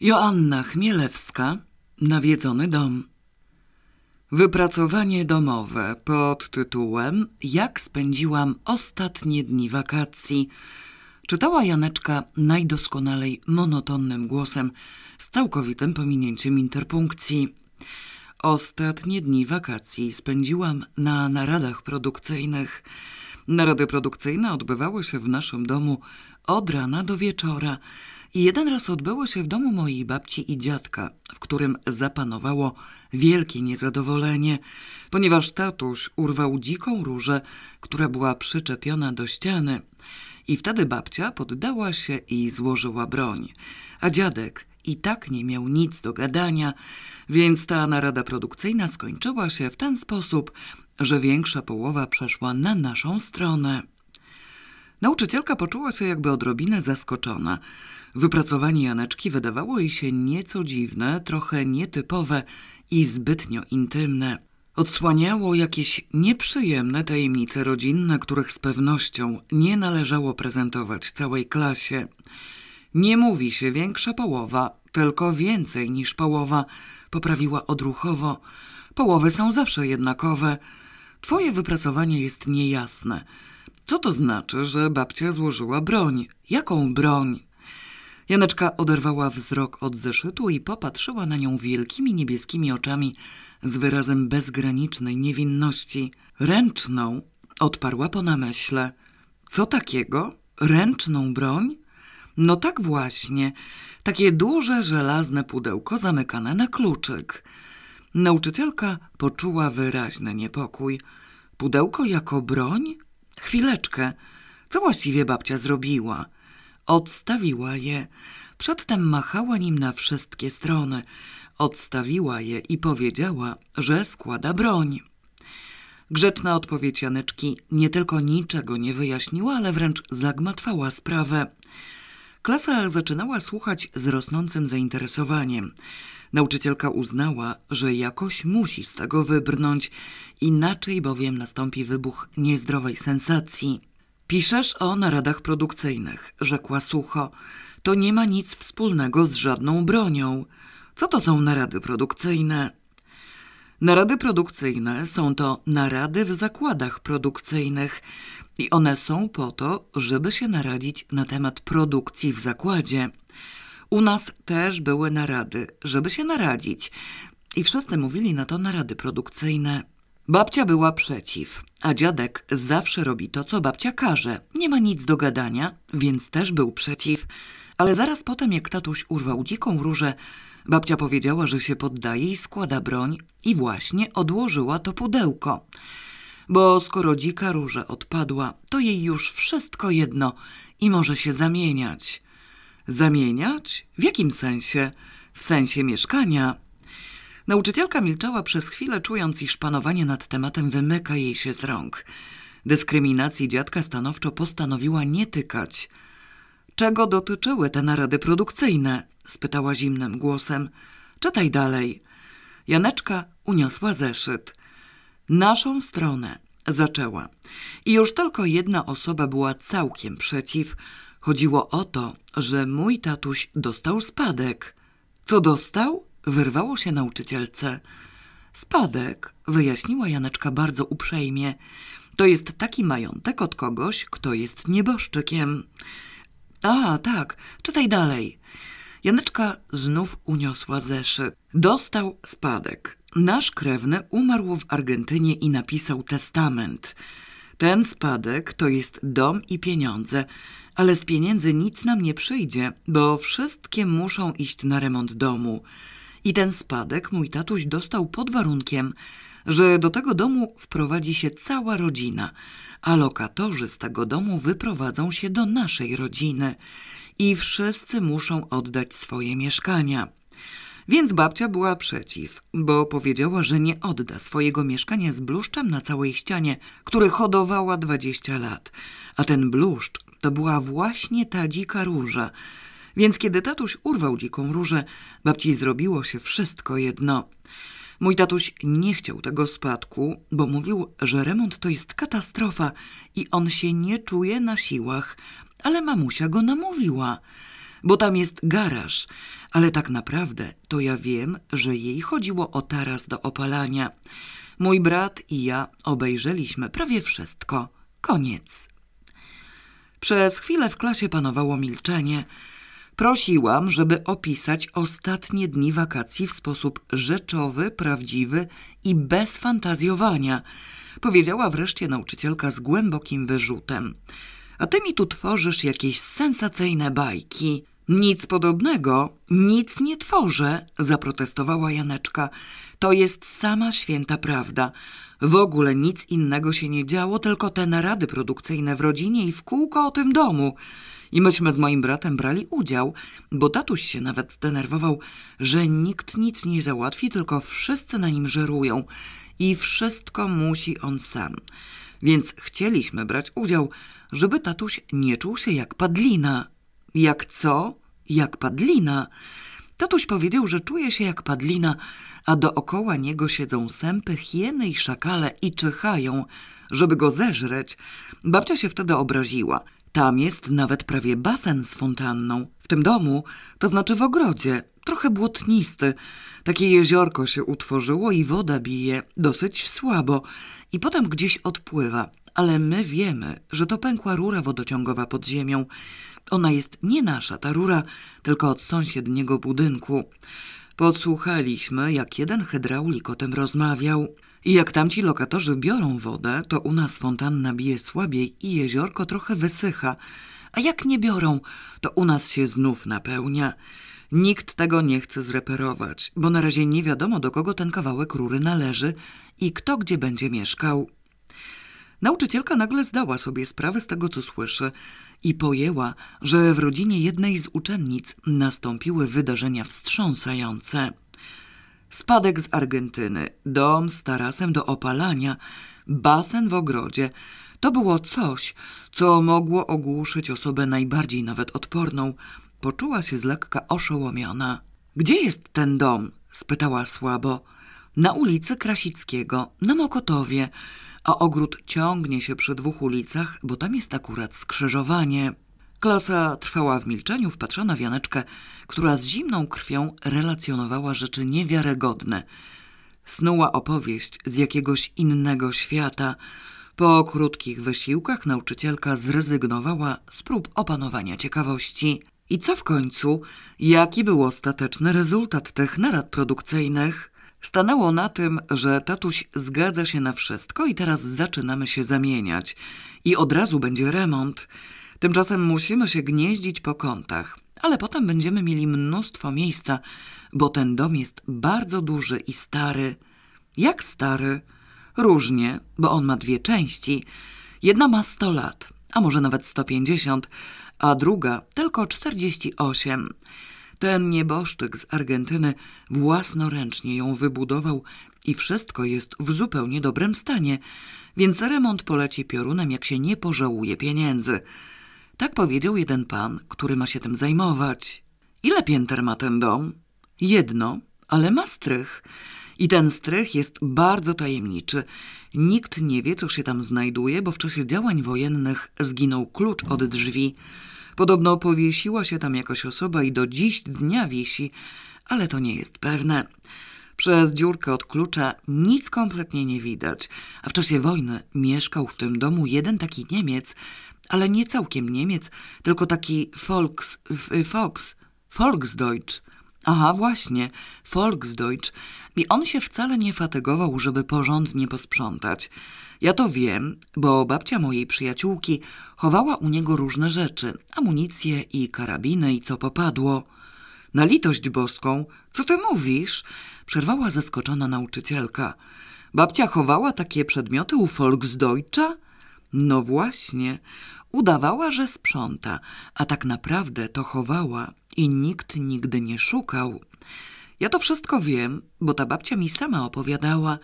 Joanna Chmielewska Nawiedzony dom Wypracowanie domowe pod tytułem Jak spędziłam ostatnie dni wakacji czytała Janeczka najdoskonalej monotonnym głosem z całkowitym pominięciem interpunkcji. Ostatnie dni wakacji spędziłam na naradach produkcyjnych. Narady produkcyjne odbywały się w naszym domu od rana do wieczora – i jeden raz odbyło się w domu mojej babci i dziadka, w którym zapanowało wielkie niezadowolenie, ponieważ tatuś urwał dziką różę, która była przyczepiona do ściany. I wtedy babcia poddała się i złożyła broń. A dziadek i tak nie miał nic do gadania, więc ta narada produkcyjna skończyła się w ten sposób, że większa połowa przeszła na naszą stronę. Nauczycielka poczuła się jakby odrobinę zaskoczona – Wypracowanie Janeczki wydawało jej się nieco dziwne, trochę nietypowe i zbytnio intymne. Odsłaniało jakieś nieprzyjemne tajemnice rodzinne, których z pewnością nie należało prezentować całej klasie. Nie mówi się większa połowa, tylko więcej niż połowa, poprawiła odruchowo. Połowy są zawsze jednakowe. Twoje wypracowanie jest niejasne. Co to znaczy, że babcia złożyła broń? Jaką broń? Janeczka oderwała wzrok od zeszytu i popatrzyła na nią wielkimi niebieskimi oczami z wyrazem bezgranicznej niewinności. Ręczną, odparła po namyśle. Co takiego? Ręczną broń? No tak właśnie. Takie duże, żelazne pudełko zamykane na kluczyk. Nauczycielka poczuła wyraźny niepokój. Pudełko jako broń? Chwileczkę. Co właściwie babcia zrobiła? Odstawiła je. Przedtem machała nim na wszystkie strony. Odstawiła je i powiedziała, że składa broń. Grzeczna odpowiedź Janeczki nie tylko niczego nie wyjaśniła, ale wręcz zagmatwała sprawę. Klasa zaczynała słuchać z rosnącym zainteresowaniem. Nauczycielka uznała, że jakoś musi z tego wybrnąć, inaczej bowiem nastąpi wybuch niezdrowej sensacji. Piszesz o naradach produkcyjnych, rzekła sucho. To nie ma nic wspólnego z żadną bronią. Co to są narady produkcyjne? Narady produkcyjne są to narady w zakładach produkcyjnych i one są po to, żeby się naradzić na temat produkcji w zakładzie. U nas też były narady, żeby się naradzić i wszyscy mówili na to narady produkcyjne. Babcia była przeciw, a dziadek zawsze robi to, co babcia każe. Nie ma nic do gadania, więc też był przeciw. Ale zaraz potem, jak tatuś urwał dziką różę, babcia powiedziała, że się poddaje i składa broń i właśnie odłożyła to pudełko. Bo skoro dzika róża odpadła, to jej już wszystko jedno i może się zamieniać. Zamieniać? W jakim sensie? W sensie mieszkania, Nauczycielka milczała przez chwilę, czując, iż panowanie nad tematem wymyka jej się z rąk. Dyskryminacji dziadka stanowczo postanowiła nie tykać. Czego dotyczyły te narady produkcyjne? spytała zimnym głosem. Czytaj dalej. Janeczka uniosła zeszyt. Naszą stronę zaczęła. I już tylko jedna osoba była całkiem przeciw. Chodziło o to, że mój tatuś dostał spadek. Co dostał? wyrwało się nauczycielce. Spadek, wyjaśniła Janeczka bardzo uprzejmie, to jest taki majątek od kogoś, kto jest nieboszczykiem. A, tak, czytaj dalej. Janeczka znów uniosła zeszy. Dostał spadek. Nasz krewny umarł w Argentynie i napisał testament. Ten spadek to jest dom i pieniądze, ale z pieniędzy nic nam nie przyjdzie, bo wszystkie muszą iść na remont domu. I ten spadek mój tatuś dostał pod warunkiem, że do tego domu wprowadzi się cała rodzina, a lokatorzy z tego domu wyprowadzą się do naszej rodziny i wszyscy muszą oddać swoje mieszkania. Więc babcia była przeciw, bo powiedziała, że nie odda swojego mieszkania z bluszczem na całej ścianie, który hodowała 20 lat. A ten bluszcz to była właśnie ta dzika róża, więc kiedy tatuś urwał dziką różę, babci zrobiło się wszystko jedno. Mój tatuś nie chciał tego spadku, bo mówił, że remont to jest katastrofa i on się nie czuje na siłach, ale mamusia go namówiła, bo tam jest garaż, ale tak naprawdę to ja wiem, że jej chodziło o taras do opalania. Mój brat i ja obejrzeliśmy prawie wszystko. Koniec. Przez chwilę w klasie panowało milczenie. Prosiłam, żeby opisać ostatnie dni wakacji w sposób rzeczowy, prawdziwy i bez fantazjowania, powiedziała wreszcie nauczycielka z głębokim wyrzutem. A ty mi tu tworzysz jakieś sensacyjne bajki. Nic podobnego, nic nie tworzę, zaprotestowała Janeczka. To jest sama święta prawda. W ogóle nic innego się nie działo, tylko te narady produkcyjne w rodzinie i w kółko o tym domu. I myśmy z moim bratem brali udział, bo tatuś się nawet denerwował, że nikt nic nie załatwi, tylko wszyscy na nim żerują i wszystko musi on sam. Więc chcieliśmy brać udział, żeby tatuś nie czuł się jak padlina. Jak co? Jak padlina. Tatuś powiedział, że czuje się jak padlina, a dookoła niego siedzą sępy, hieny i szakale i czyhają, żeby go zeżreć. Babcia się wtedy obraziła – tam jest nawet prawie basen z fontanną. W tym domu, to znaczy w ogrodzie, trochę błotnisty. Takie jeziorko się utworzyło i woda bije dosyć słabo i potem gdzieś odpływa. Ale my wiemy, że to pękła rura wodociągowa pod ziemią. Ona jest nie nasza, ta rura, tylko od sąsiedniego budynku. Podsłuchaliśmy, jak jeden hydraulik o tym rozmawiał. I jak tamci lokatorzy biorą wodę, to u nas fontanna bije słabiej i jeziorko trochę wysycha. A jak nie biorą, to u nas się znów napełnia. Nikt tego nie chce zreperować, bo na razie nie wiadomo, do kogo ten kawałek rury należy i kto gdzie będzie mieszkał. Nauczycielka nagle zdała sobie sprawę z tego, co słyszy i pojęła, że w rodzinie jednej z uczennic nastąpiły wydarzenia wstrząsające. Spadek z Argentyny, dom z tarasem do opalania, basen w ogrodzie. To było coś, co mogło ogłuszyć osobę najbardziej nawet odporną. Poczuła się z lekka oszołomiona. Gdzie jest ten dom? spytała słabo. Na ulicy Krasickiego, na Mokotowie, a ogród ciągnie się przy dwóch ulicach, bo tam jest akurat skrzyżowanie. Klasa trwała w milczeniu, wpatrzona w Janeczkę, która z zimną krwią relacjonowała rzeczy niewiarygodne. Snuła opowieść z jakiegoś innego świata. Po krótkich wysiłkach nauczycielka zrezygnowała z prób opanowania ciekawości. I co w końcu? Jaki był ostateczny rezultat tych narad produkcyjnych? Stanęło na tym, że tatuś zgadza się na wszystko i teraz zaczynamy się zamieniać. I od razu będzie remont. Tymczasem musimy się gnieździć po kątach, ale potem będziemy mieli mnóstwo miejsca, bo ten dom jest bardzo duży i stary. Jak stary? Różnie, bo on ma dwie części. Jedna ma 100 lat, a może nawet 150, a druga tylko 48. Ten nieboszczyk z Argentyny własnoręcznie ją wybudował i wszystko jest w zupełnie dobrym stanie, więc remont poleci piorunem, jak się nie pożałuje pieniędzy – tak powiedział jeden pan, który ma się tym zajmować. Ile pięter ma ten dom? Jedno, ale ma strych. I ten strych jest bardzo tajemniczy. Nikt nie wie, co się tam znajduje, bo w czasie działań wojennych zginął klucz od drzwi. Podobno powiesiła się tam jakaś osoba i do dziś dnia wisi, ale to nie jest pewne. Przez dziurkę od klucza nic kompletnie nie widać, a w czasie wojny mieszkał w tym domu jeden taki Niemiec, ale nie całkiem Niemiec, tylko taki Volks, Fox, y, Volksdeutsch. Aha, właśnie, Volksdeutsch. I on się wcale nie fatygował, żeby porządnie posprzątać. Ja to wiem, bo babcia mojej przyjaciółki chowała u niego różne rzeczy, amunicję i karabiny i co popadło. Na litość boską, co ty mówisz? Przerwała zaskoczona nauczycielka. Babcia chowała takie przedmioty u Volksdeutscha? No właśnie. Udawała, że sprząta, a tak naprawdę to chowała i nikt nigdy nie szukał. Ja to wszystko wiem, bo ta babcia mi sama opowiadała.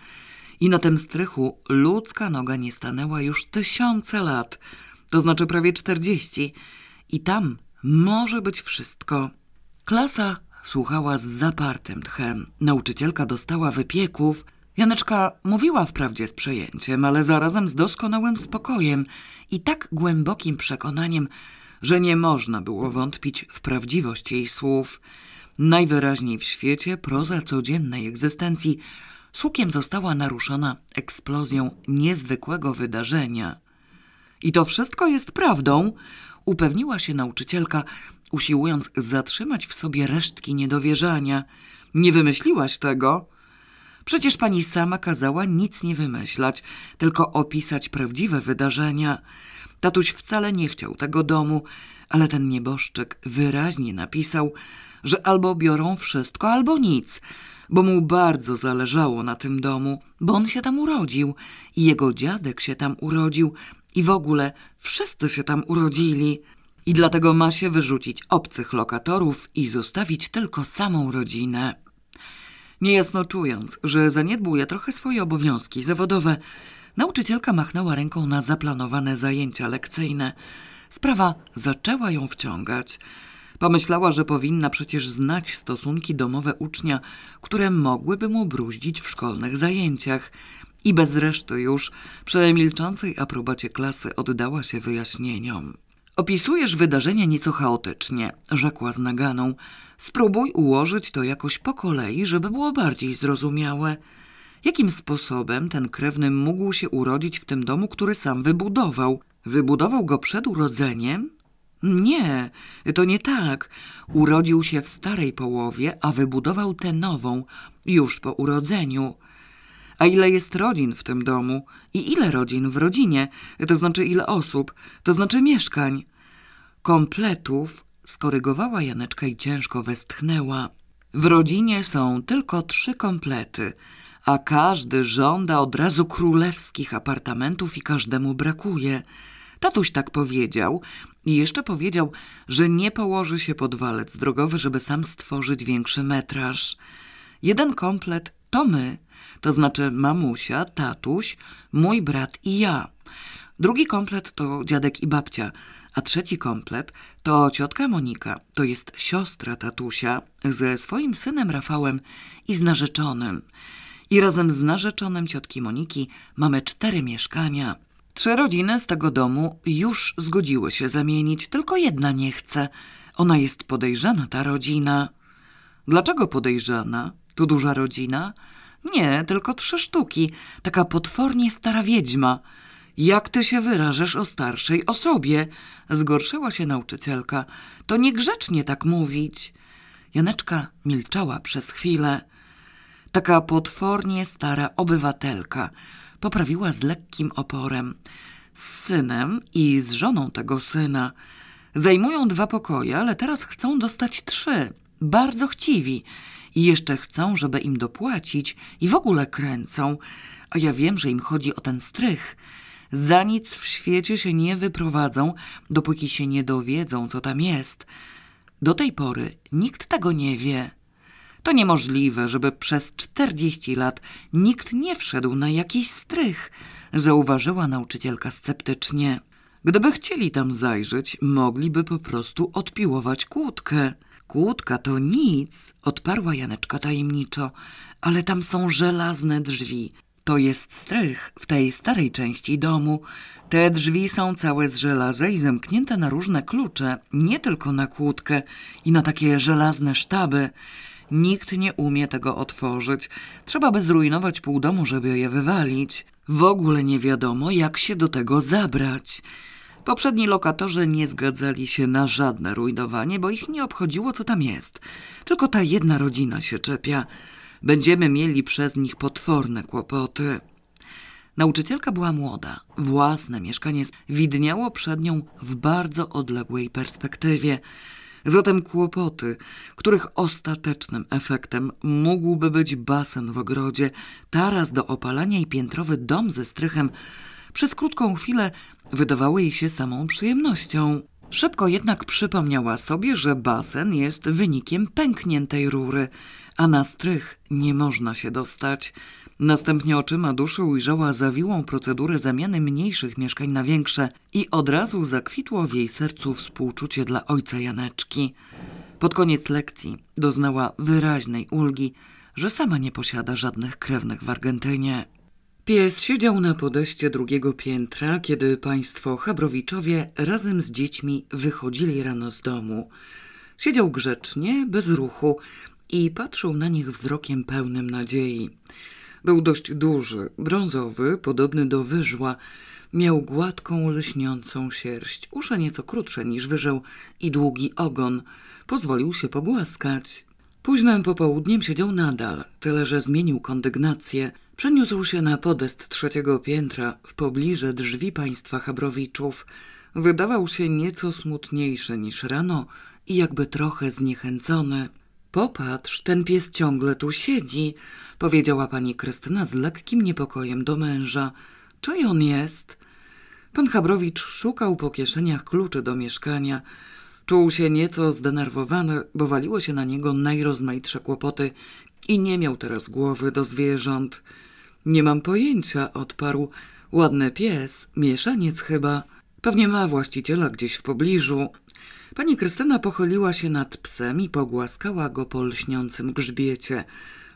I na tym strychu ludzka noga nie stanęła już tysiące lat, to znaczy prawie czterdzieści. I tam może być wszystko. Klasa słuchała z zapartym tchem. Nauczycielka dostała wypieków. Janeczka mówiła wprawdzie z przejęciem, ale zarazem z doskonałym spokojem – i tak głębokim przekonaniem, że nie można było wątpić w prawdziwość jej słów. Najwyraźniej w świecie proza codziennej egzystencji słukiem została naruszona eksplozją niezwykłego wydarzenia. I to wszystko jest prawdą, upewniła się nauczycielka, usiłując zatrzymać w sobie resztki niedowierzania. Nie wymyśliłaś tego? Przecież pani sama kazała nic nie wymyślać, tylko opisać prawdziwe wydarzenia. Tatuś wcale nie chciał tego domu, ale ten nieboszczyk wyraźnie napisał, że albo biorą wszystko, albo nic, bo mu bardzo zależało na tym domu, bo on się tam urodził i jego dziadek się tam urodził i w ogóle wszyscy się tam urodzili. I dlatego ma się wyrzucić obcych lokatorów i zostawić tylko samą rodzinę. Niejasno czując, że zaniedbuje trochę swoje obowiązki zawodowe, nauczycielka machnęła ręką na zaplanowane zajęcia lekcyjne. Sprawa zaczęła ją wciągać. Pomyślała, że powinna przecież znać stosunki domowe ucznia, które mogłyby mu bruździć w szkolnych zajęciach. I bez reszty już, przy milczącej aprobacie klasy, oddała się wyjaśnieniom. Opisujesz wydarzenie nieco chaotycznie, rzekła z naganą. Spróbuj ułożyć to jakoś po kolei, żeby było bardziej zrozumiałe. Jakim sposobem ten krewny mógł się urodzić w tym domu, który sam wybudował? Wybudował go przed urodzeniem? Nie, to nie tak. Urodził się w starej połowie, a wybudował tę nową, już po urodzeniu. A ile jest rodzin w tym domu? I ile rodzin w rodzinie? To znaczy ile osób? To znaczy mieszkań? Kompletów skorygowała Janeczka i ciężko westchnęła. W rodzinie są tylko trzy komplety, a każdy żąda od razu królewskich apartamentów i każdemu brakuje. Tatuś tak powiedział i jeszcze powiedział, że nie położy się pod walec drogowy, żeby sam stworzyć większy metraż. Jeden komplet to my, to znaczy mamusia, tatuś, mój brat i ja. Drugi komplet to dziadek i babcia – a trzeci komplet to ciotka Monika, to jest siostra tatusia ze swoim synem Rafałem i z narzeczonym. I razem z narzeczonym ciotki Moniki mamy cztery mieszkania. Trzy rodziny z tego domu już zgodziły się zamienić, tylko jedna nie chce. Ona jest podejrzana, ta rodzina. Dlaczego podejrzana? To duża rodzina? Nie, tylko trzy sztuki. Taka potwornie stara wiedźma – jak ty się wyrażasz o starszej osobie? Zgorszyła się nauczycielka. To niegrzecznie tak mówić. Janeczka milczała przez chwilę. Taka potwornie stara obywatelka. Poprawiła z lekkim oporem. Z synem i z żoną tego syna. Zajmują dwa pokoje, ale teraz chcą dostać trzy. Bardzo chciwi. I jeszcze chcą, żeby im dopłacić i w ogóle kręcą. A ja wiem, że im chodzi o ten strych – za nic w świecie się nie wyprowadzą, dopóki się nie dowiedzą, co tam jest. Do tej pory nikt tego nie wie. To niemożliwe, żeby przez 40 lat nikt nie wszedł na jakiś strych, zauważyła nauczycielka sceptycznie. Gdyby chcieli tam zajrzeć, mogliby po prostu odpiłować kłódkę. Kłódka to nic, odparła Janeczka tajemniczo, ale tam są żelazne drzwi, to jest strych w tej starej części domu. Te drzwi są całe z żelaza i zamknięte na różne klucze, nie tylko na kłódkę i na takie żelazne sztaby. Nikt nie umie tego otworzyć. Trzeba by zrujnować pół domu, żeby je wywalić. W ogóle nie wiadomo, jak się do tego zabrać. Poprzedni lokatorzy nie zgadzali się na żadne rujnowanie, bo ich nie obchodziło, co tam jest. Tylko ta jedna rodzina się czepia będziemy mieli przez nich potworne kłopoty. Nauczycielka była młoda. Własne mieszkanie widniało przed nią w bardzo odległej perspektywie. Zatem kłopoty, których ostatecznym efektem mógłby być basen w ogrodzie, taras do opalania i piętrowy dom ze strychem, przez krótką chwilę wydawały jej się samą przyjemnością. Szybko jednak przypomniała sobie, że basen jest wynikiem pękniętej rury – a na strych nie można się dostać. Następnie oczyma duszy ujrzała zawiłą procedurę zamiany mniejszych mieszkań na większe i od razu zakwitło w jej sercu współczucie dla ojca Janeczki. Pod koniec lekcji doznała wyraźnej ulgi, że sama nie posiada żadnych krewnych w Argentynie. Pies siedział na podejście drugiego piętra, kiedy państwo Chabrowiczowie razem z dziećmi wychodzili rano z domu. Siedział grzecznie, bez ruchu, i patrzył na nich wzrokiem pełnym nadziei. Był dość duży, brązowy, podobny do wyżła. Miał gładką, lśniącą sierść, uszy nieco krótsze niż wyżeł i długi ogon. Pozwolił się pogłaskać. Późnym popołudniem siedział nadal, tyle że zmienił kondygnację. Przeniósł się na podest trzeciego piętra, w pobliże drzwi państwa Habrowiczów. Wydawał się nieco smutniejszy niż rano i jakby trochę zniechęcony. Popatrz, ten pies ciągle tu siedzi, powiedziała pani Krystyna z lekkim niepokojem do męża. Czy on jest? Pan Chabrowicz szukał po kieszeniach kluczy do mieszkania. Czuł się nieco zdenerwowany, bo waliło się na niego najrozmaitsze kłopoty i nie miał teraz głowy do zwierząt. Nie mam pojęcia, odparł. Ładny pies, mieszaniec chyba. Pewnie ma właściciela gdzieś w pobliżu. Pani Krystyna pochyliła się nad psem i pogłaskała go po lśniącym grzbiecie.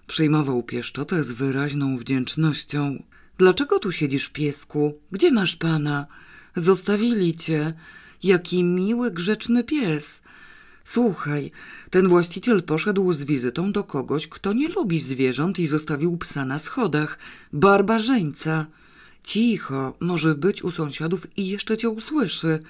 Przyjmował pieszczotę z wyraźną wdzięcznością. Dlaczego tu siedzisz, piesku? Gdzie masz pana? Zostawili cię. Jaki miły, grzeczny pies. Słuchaj, ten właściciel poszedł z wizytą do kogoś, kto nie lubi zwierząt i zostawił psa na schodach. Barbarzyńca. Cicho, może być u sąsiadów i jeszcze cię usłyszy.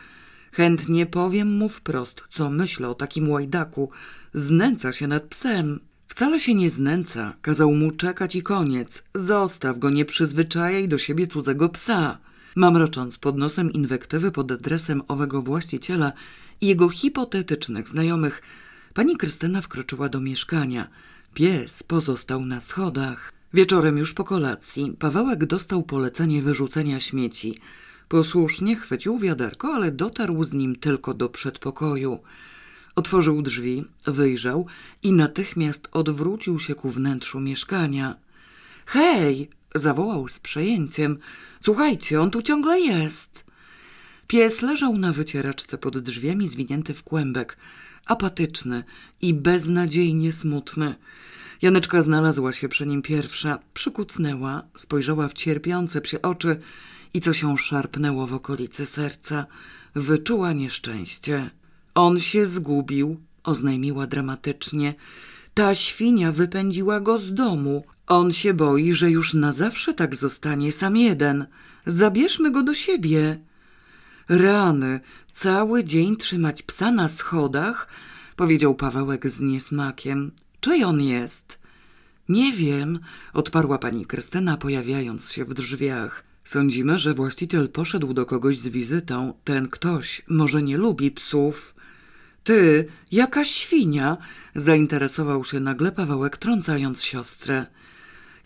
Chętnie powiem mu wprost, co myślę o takim łajdaku. Znęca się nad psem. Wcale się nie znęca. Kazał mu czekać i koniec. Zostaw go, nie przyzwyczajaj do siebie cudzego psa. Mamrocząc pod nosem inwektywy pod adresem owego właściciela i jego hipotetycznych znajomych, pani Krystyna wkroczyła do mieszkania. Pies pozostał na schodach. Wieczorem już po kolacji Pawełek dostał polecenie wyrzucenia śmieci – Posłusznie chwycił wiaderko, ale dotarł z nim tylko do przedpokoju. Otworzył drzwi, wyjrzał i natychmiast odwrócił się ku wnętrzu mieszkania. Hej! zawołał z przejęciem. Słuchajcie, on tu ciągle jest. Pies leżał na wycieraczce pod drzwiami, zwinięty w kłębek, apatyczny i beznadziejnie smutny. Janeczka znalazła się przy nim pierwsza, przykucnęła, spojrzała w cierpiące psie oczy i co się szarpnęło w okolicy serca, wyczuła nieszczęście. On się zgubił, oznajmiła dramatycznie. Ta świnia wypędziła go z domu. On się boi, że już na zawsze tak zostanie sam jeden. Zabierzmy go do siebie. Rany, cały dzień trzymać psa na schodach, powiedział Pawełek z niesmakiem. Czyj on jest? Nie wiem, odparła pani Krystyna, pojawiając się w drzwiach. Sądzimy, że właściciel poszedł do kogoś z wizytą. Ten ktoś może nie lubi psów. Ty, jaka świnia! zainteresował się nagle Pawełek, trącając siostrę.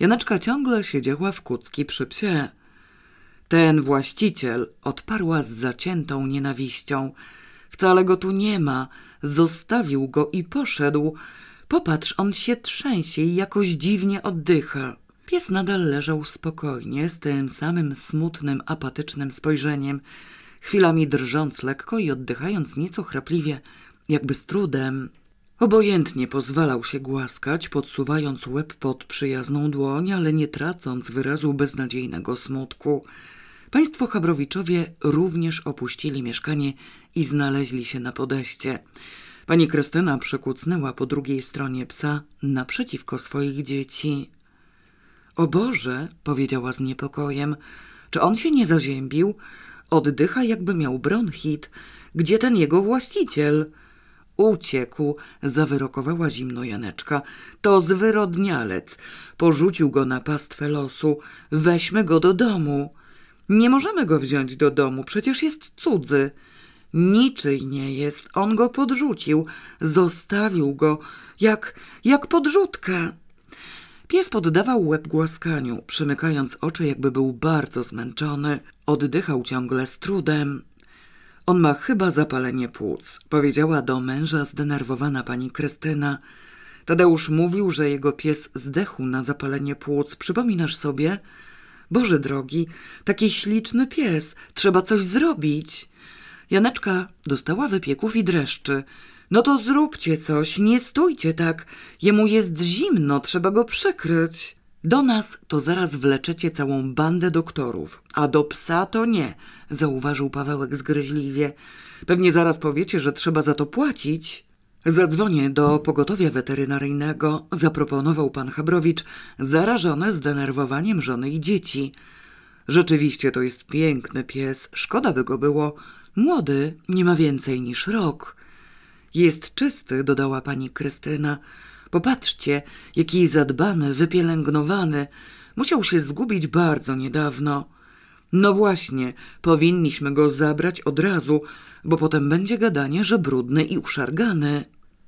Janeczka ciągle siedziała w kucki przy psie. Ten właściciel odparła z zaciętą nienawiścią. Wcale go tu nie ma. Zostawił go i poszedł. Popatrz, on się trzęsie i jakoś dziwnie oddycha. Pies nadal leżał spokojnie, z tym samym smutnym, apatycznym spojrzeniem, chwilami drżąc lekko i oddychając nieco chrapliwie, jakby z trudem. Obojętnie pozwalał się głaskać, podsuwając łeb pod przyjazną dłoń, ale nie tracąc wyrazu beznadziejnego smutku. Państwo Chabrowiczowie również opuścili mieszkanie i znaleźli się na podejście. Pani Krystyna przekucnęła po drugiej stronie psa naprzeciwko swoich dzieci. O Boże, powiedziała z niepokojem, czy on się nie zaziębił? Oddycha, jakby miał bronchit. Gdzie ten jego właściciel? Uciekł, zawyrokowała zimno Janeczka. To zwyrodnialec. Porzucił go na pastwę losu. Weźmy go do domu. Nie możemy go wziąć do domu, przecież jest cudzy. Niczyj nie jest, on go podrzucił. Zostawił go, jak, jak podrzutka. Pies poddawał łeb głaskaniu, przymykając oczy, jakby był bardzo zmęczony. Oddychał ciągle z trudem. On ma chyba zapalenie płuc, powiedziała do męża zdenerwowana pani Krystyna. Tadeusz mówił, że jego pies zdechł na zapalenie płuc. Przypominasz sobie? Boże drogi, taki śliczny pies, trzeba coś zrobić. Janeczka dostała wypieków i dreszczy. No to zróbcie coś, nie stójcie tak. Jemu jest zimno, trzeba go przykryć. Do nas to zaraz wleczecie całą bandę doktorów, a do psa to nie, zauważył Pawełek zgryźliwie. Pewnie zaraz powiecie, że trzeba za to płacić. Zadzwonię do pogotowia weterynaryjnego, zaproponował pan Habrowicz, zarażony zdenerwowaniem żony i dzieci. Rzeczywiście to jest piękny pies, szkoda by go było. Młody, nie ma więcej niż rok. Jest czysty, dodała pani Krystyna. Popatrzcie, jaki zadbany, wypielęgnowany. Musiał się zgubić bardzo niedawno. No właśnie, powinniśmy go zabrać od razu, bo potem będzie gadanie, że brudny i uszargany.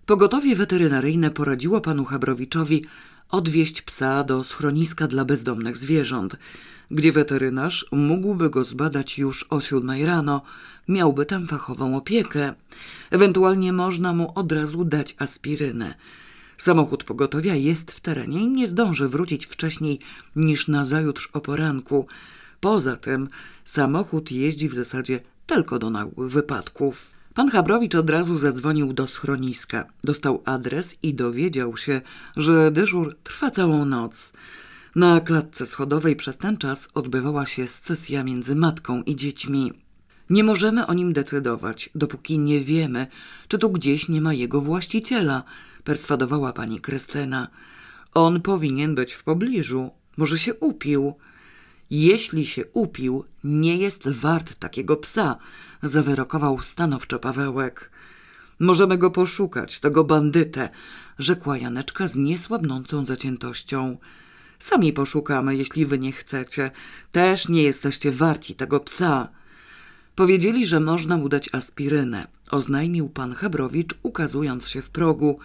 Pogotowie weterynaryjne poradziło panu Habrowiczowi odwieźć psa do schroniska dla bezdomnych zwierząt, gdzie weterynarz mógłby go zbadać już o siódmej rano, miałby tam fachową opiekę. Ewentualnie można mu od razu dać aspirynę. Samochód pogotowia jest w terenie i nie zdąży wrócić wcześniej niż na zajutrz o poranku. Poza tym samochód jeździ w zasadzie tylko do nagłych wypadków. Pan Habrowicz od razu zadzwonił do schroniska. Dostał adres i dowiedział się, że dyżur trwa całą noc. Na klatce schodowej przez ten czas odbywała się scesja między matką i dziećmi. Nie możemy o nim decydować, dopóki nie wiemy, czy tu gdzieś nie ma jego właściciela, perswadowała pani Krystyna. On powinien być w pobliżu. Może się upił. Jeśli się upił, nie jest wart takiego psa, zawyrokował stanowczo Pawełek. Możemy go poszukać, tego bandytę, rzekła Janeczka z niesłabnącą zaciętością. Sami poszukamy, jeśli wy nie chcecie. Też nie jesteście warci tego psa. Powiedzieli, że można mu dać aspirynę, oznajmił pan Hebrowicz, ukazując się w progu.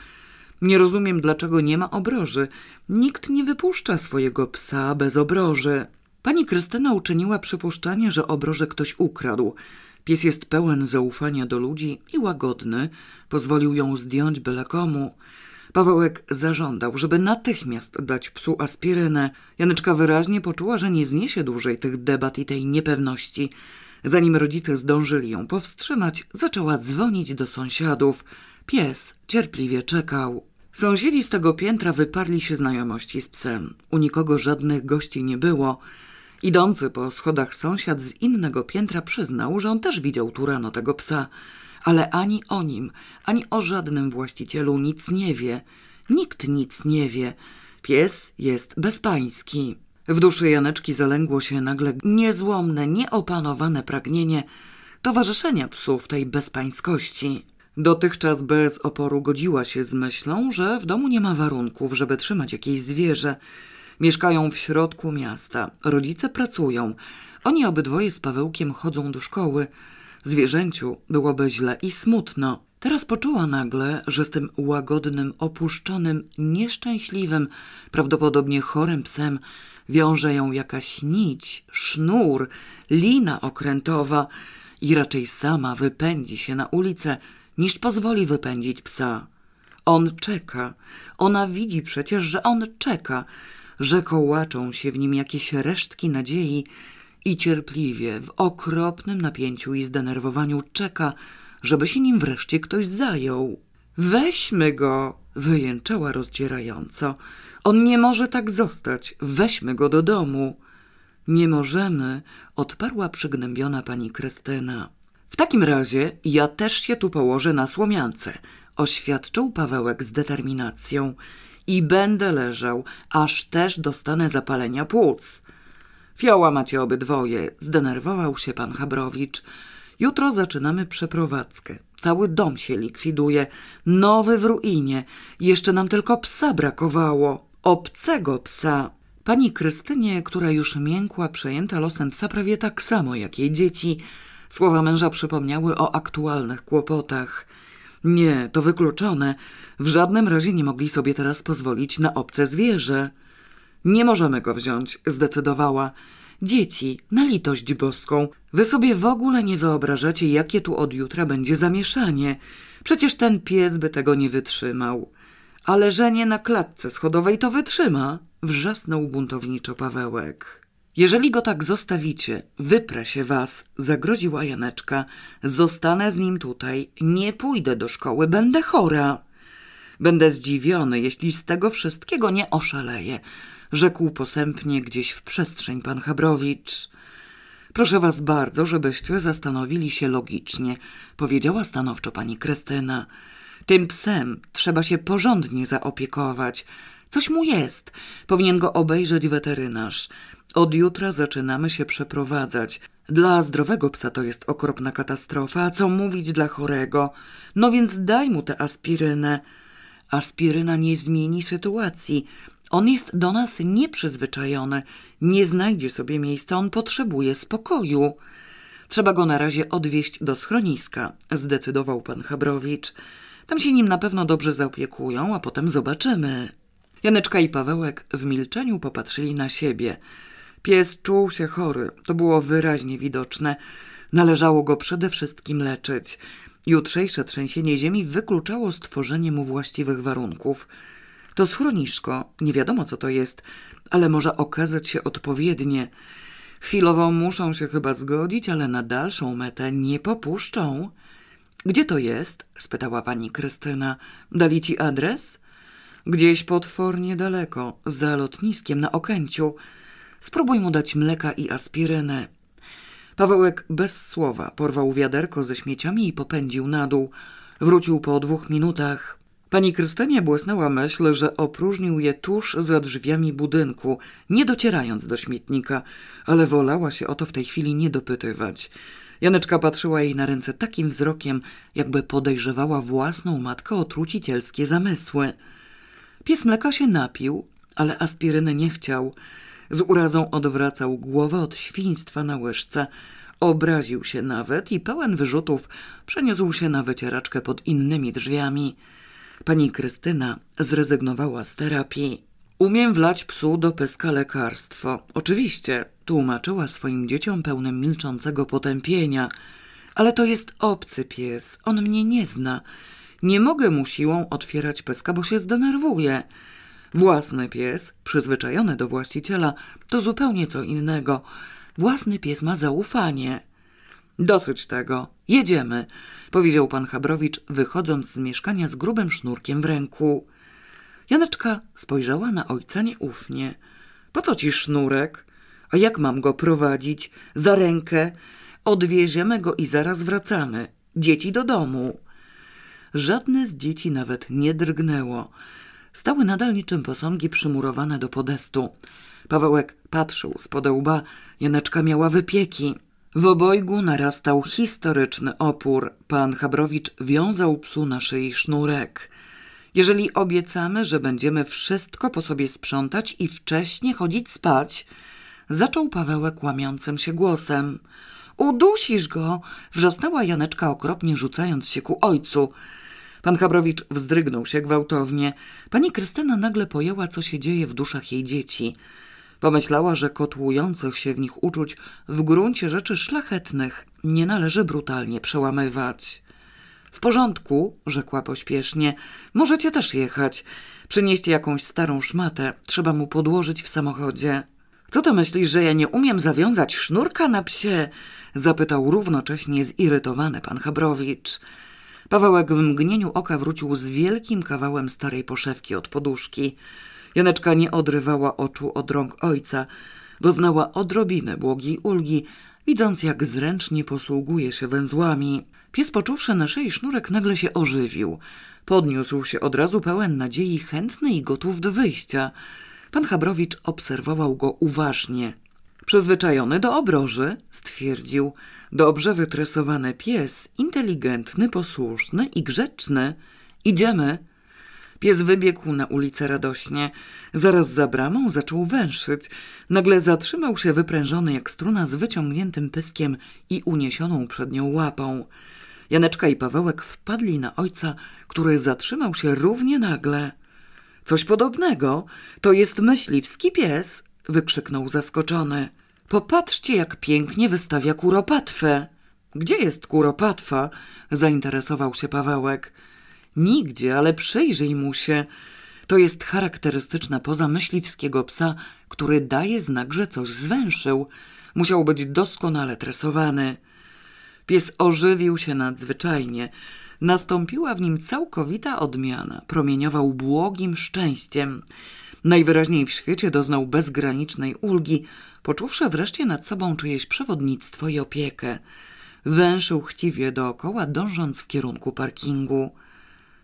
Nie rozumiem, dlaczego nie ma obroży. Nikt nie wypuszcza swojego psa bez obroży. Pani Krystyna uczyniła przypuszczenie, że obroże ktoś ukradł. Pies jest pełen zaufania do ludzi i łagodny. Pozwolił ją zdjąć byle komu. Pawełek zażądał, żeby natychmiast dać psu aspirynę. Janeczka wyraźnie poczuła, że nie zniesie dłużej tych debat i tej niepewności. Zanim rodzice zdążyli ją powstrzymać, zaczęła dzwonić do sąsiadów. Pies cierpliwie czekał. Sąsiedzi z tego piętra wyparli się znajomości z psem. U nikogo żadnych gości nie było. Idący po schodach sąsiad z innego piętra przyznał, że on też widział tu rano tego psa, ale ani o nim, ani o żadnym właścicielu nic nie wie. Nikt nic nie wie. Pies jest bezpański. W duszy Janeczki zalęgło się nagle niezłomne, nieopanowane pragnienie towarzyszenia psu w tej bezpańskości. Dotychczas bez oporu godziła się z myślą, że w domu nie ma warunków, żeby trzymać jakieś zwierzę. Mieszkają w środku miasta, rodzice pracują. Oni obydwoje z Pawełkiem chodzą do szkoły. Zwierzęciu byłoby źle i smutno. Teraz poczuła nagle, że z tym łagodnym, opuszczonym, nieszczęśliwym, prawdopodobnie chorym psem Wiąże ją jakaś nić, sznur, lina okrętowa i raczej sama wypędzi się na ulicę, niż pozwoli wypędzić psa. On czeka, ona widzi przecież, że on czeka, że kołaczą się w nim jakieś resztki nadziei i cierpliwie, w okropnym napięciu i zdenerwowaniu czeka, żeby się nim wreszcie ktoś zajął. Weźmy go! wyjęczała rozdzierająco. On nie może tak zostać. Weźmy go do domu. Nie możemy, odparła przygnębiona pani Krystyna. W takim razie ja też się tu położę na słomiance, oświadczył Pawełek z determinacją. I będę leżał, aż też dostanę zapalenia płuc. Fioła macie obydwoje, zdenerwował się pan Habrowicz. Jutro zaczynamy przeprowadzkę. Cały dom się likwiduje, nowy w ruinie. Jeszcze nam tylko psa brakowało obcego psa. Pani Krystynie, która już miękła, przejęta losem psa prawie tak samo jak jej dzieci, słowa męża przypomniały o aktualnych kłopotach. Nie, to wykluczone. W żadnym razie nie mogli sobie teraz pozwolić na obce zwierzę. Nie możemy go wziąć, zdecydowała. Dzieci, na litość boską, wy sobie w ogóle nie wyobrażacie, jakie tu od jutra będzie zamieszanie. Przecież ten pies by tego nie wytrzymał że nie na klatce schodowej to wytrzyma, wrzasnął buntowniczo Pawełek. Jeżeli go tak zostawicie, wyprę się was, zagroziła Janeczka. Zostanę z nim tutaj, nie pójdę do szkoły, będę chora. Będę zdziwiony, jeśli z tego wszystkiego nie oszaleję, rzekł posępnie gdzieś w przestrzeń pan Habrowicz. Proszę was bardzo, żebyście zastanowili się logicznie, powiedziała stanowczo pani Krystyna. Tym psem trzeba się porządnie zaopiekować. Coś mu jest. Powinien go obejrzeć weterynarz. Od jutra zaczynamy się przeprowadzać. Dla zdrowego psa to jest okropna katastrofa, a co mówić dla chorego? No więc daj mu tę aspirynę. Aspiryna nie zmieni sytuacji. On jest do nas nieprzyzwyczajony, nie znajdzie sobie miejsca, on potrzebuje spokoju. Trzeba go na razie odwieźć do schroniska, zdecydował pan Chabrowicz. Tam się nim na pewno dobrze zaopiekują, a potem zobaczymy. Janeczka i Pawełek w milczeniu popatrzyli na siebie. Pies czuł się chory, to było wyraźnie widoczne. Należało go przede wszystkim leczyć. Jutrzejsze trzęsienie ziemi wykluczało stworzenie mu właściwych warunków. To schronisko, nie wiadomo co to jest, ale może okazać się odpowiednie. Chwilowo muszą się chyba zgodzić, ale na dalszą metę nie popuszczą. Gdzie to jest? spytała pani Krystyna. Dali ci adres? Gdzieś potwornie daleko, za lotniskiem na Okęciu. Spróbuj mu dać mleka i aspirynę. Pawełek bez słowa porwał wiaderko ze śmieciami i popędził na dół. Wrócił po dwóch minutach. Pani Krystynie błysnęła myśl, że opróżnił je tuż za drzwiami budynku, nie docierając do śmietnika, ale wolała się o to w tej chwili nie dopytywać. Janeczka patrzyła jej na ręce takim wzrokiem, jakby podejrzewała własną matkę o trucicielskie zamysły. Pies mleka się napił, ale aspiryny nie chciał. Z urazą odwracał głowę od świństwa na łyżce. Obraził się nawet i pełen wyrzutów przeniósł się na wycieraczkę pod innymi drzwiami. Pani Krystyna zrezygnowała z terapii. Umiem wlać psu do pyska lekarstwo. Oczywiście, tłumaczyła swoim dzieciom pełnym milczącego potępienia. Ale to jest obcy pies, on mnie nie zna. Nie mogę mu siłą otwierać pyska, bo się zdenerwuje. Własny pies, przyzwyczajony do właściciela, to zupełnie co innego. Własny pies ma zaufanie. Dosyć tego, jedziemy, powiedział pan Habrowicz, wychodząc z mieszkania z grubym sznurkiem w ręku. Janeczka spojrzała na ojca nieufnie. Po co ci sznurek? A jak mam go prowadzić? Za rękę? Odwieziemy go i zaraz wracamy. Dzieci do domu. Żadne z dzieci nawet nie drgnęło. Stały nadal niczym posągi przymurowane do podestu. Pawełek patrzył z podełba. Janeczka miała wypieki. W obojgu narastał historyczny opór. Pan Habrowicz wiązał psu na szyi sznurek. Jeżeli obiecamy, że będziemy wszystko po sobie sprzątać i wcześnie chodzić spać, zaczął Pawełek łamiącym się głosem. Udusisz go! wrzasnęła Janeczka okropnie rzucając się ku ojcu. Pan Chabrowicz wzdrygnął się gwałtownie. Pani Krystyna nagle pojęła, co się dzieje w duszach jej dzieci. Pomyślała, że kotłujących się w nich uczuć w gruncie rzeczy szlachetnych nie należy brutalnie przełamywać. W porządku, rzekła pośpiesznie. Możecie też jechać. Przynieście jakąś starą szmatę, trzeba mu podłożyć w samochodzie. Co to myślisz, że ja nie umiem zawiązać sznurka na psie? zapytał równocześnie zirytowany pan Habrowicz. Pawełek w mgnieniu oka wrócił z wielkim kawałem starej poszewki od poduszki. Janeczka nie odrywała oczu od rąk ojca. Doznała odrobiny błogiej ulgi, widząc jak zręcznie posługuje się węzłami. Pies poczuwszy na szyi sznurek nagle się ożywił. Podniósł się od razu pełen nadziei, chętny i gotów do wyjścia. Pan Chabrowicz obserwował go uważnie. Przyzwyczajony do obroży, stwierdził, dobrze wytresowany pies, inteligentny, posłuszny i grzeczny. Idziemy. Pies wybiegł na ulicę radośnie. Zaraz za bramą zaczął węszyć. Nagle zatrzymał się wyprężony jak struna z wyciągniętym pyskiem i uniesioną przed nią łapą. Janeczka i Pawełek wpadli na ojca, który zatrzymał się równie nagle. Coś podobnego, to jest myśliwski pies, wykrzyknął zaskoczony. Popatrzcie, jak pięknie wystawia kuropatwę. Gdzie jest kuropatwa? zainteresował się Pawełek. Nigdzie, ale przyjrzyj mu się. To jest charakterystyczna poza myśliwskiego psa, który daje znak, że coś zwęszył. Musiał być doskonale tresowany. Pies ożywił się nadzwyczajnie. Nastąpiła w nim całkowita odmiana. Promieniował błogim szczęściem. Najwyraźniej w świecie doznał bezgranicznej ulgi, poczuwszy wreszcie nad sobą czyjeś przewodnictwo i opiekę. Węszył chciwie dookoła, dążąc w kierunku parkingu.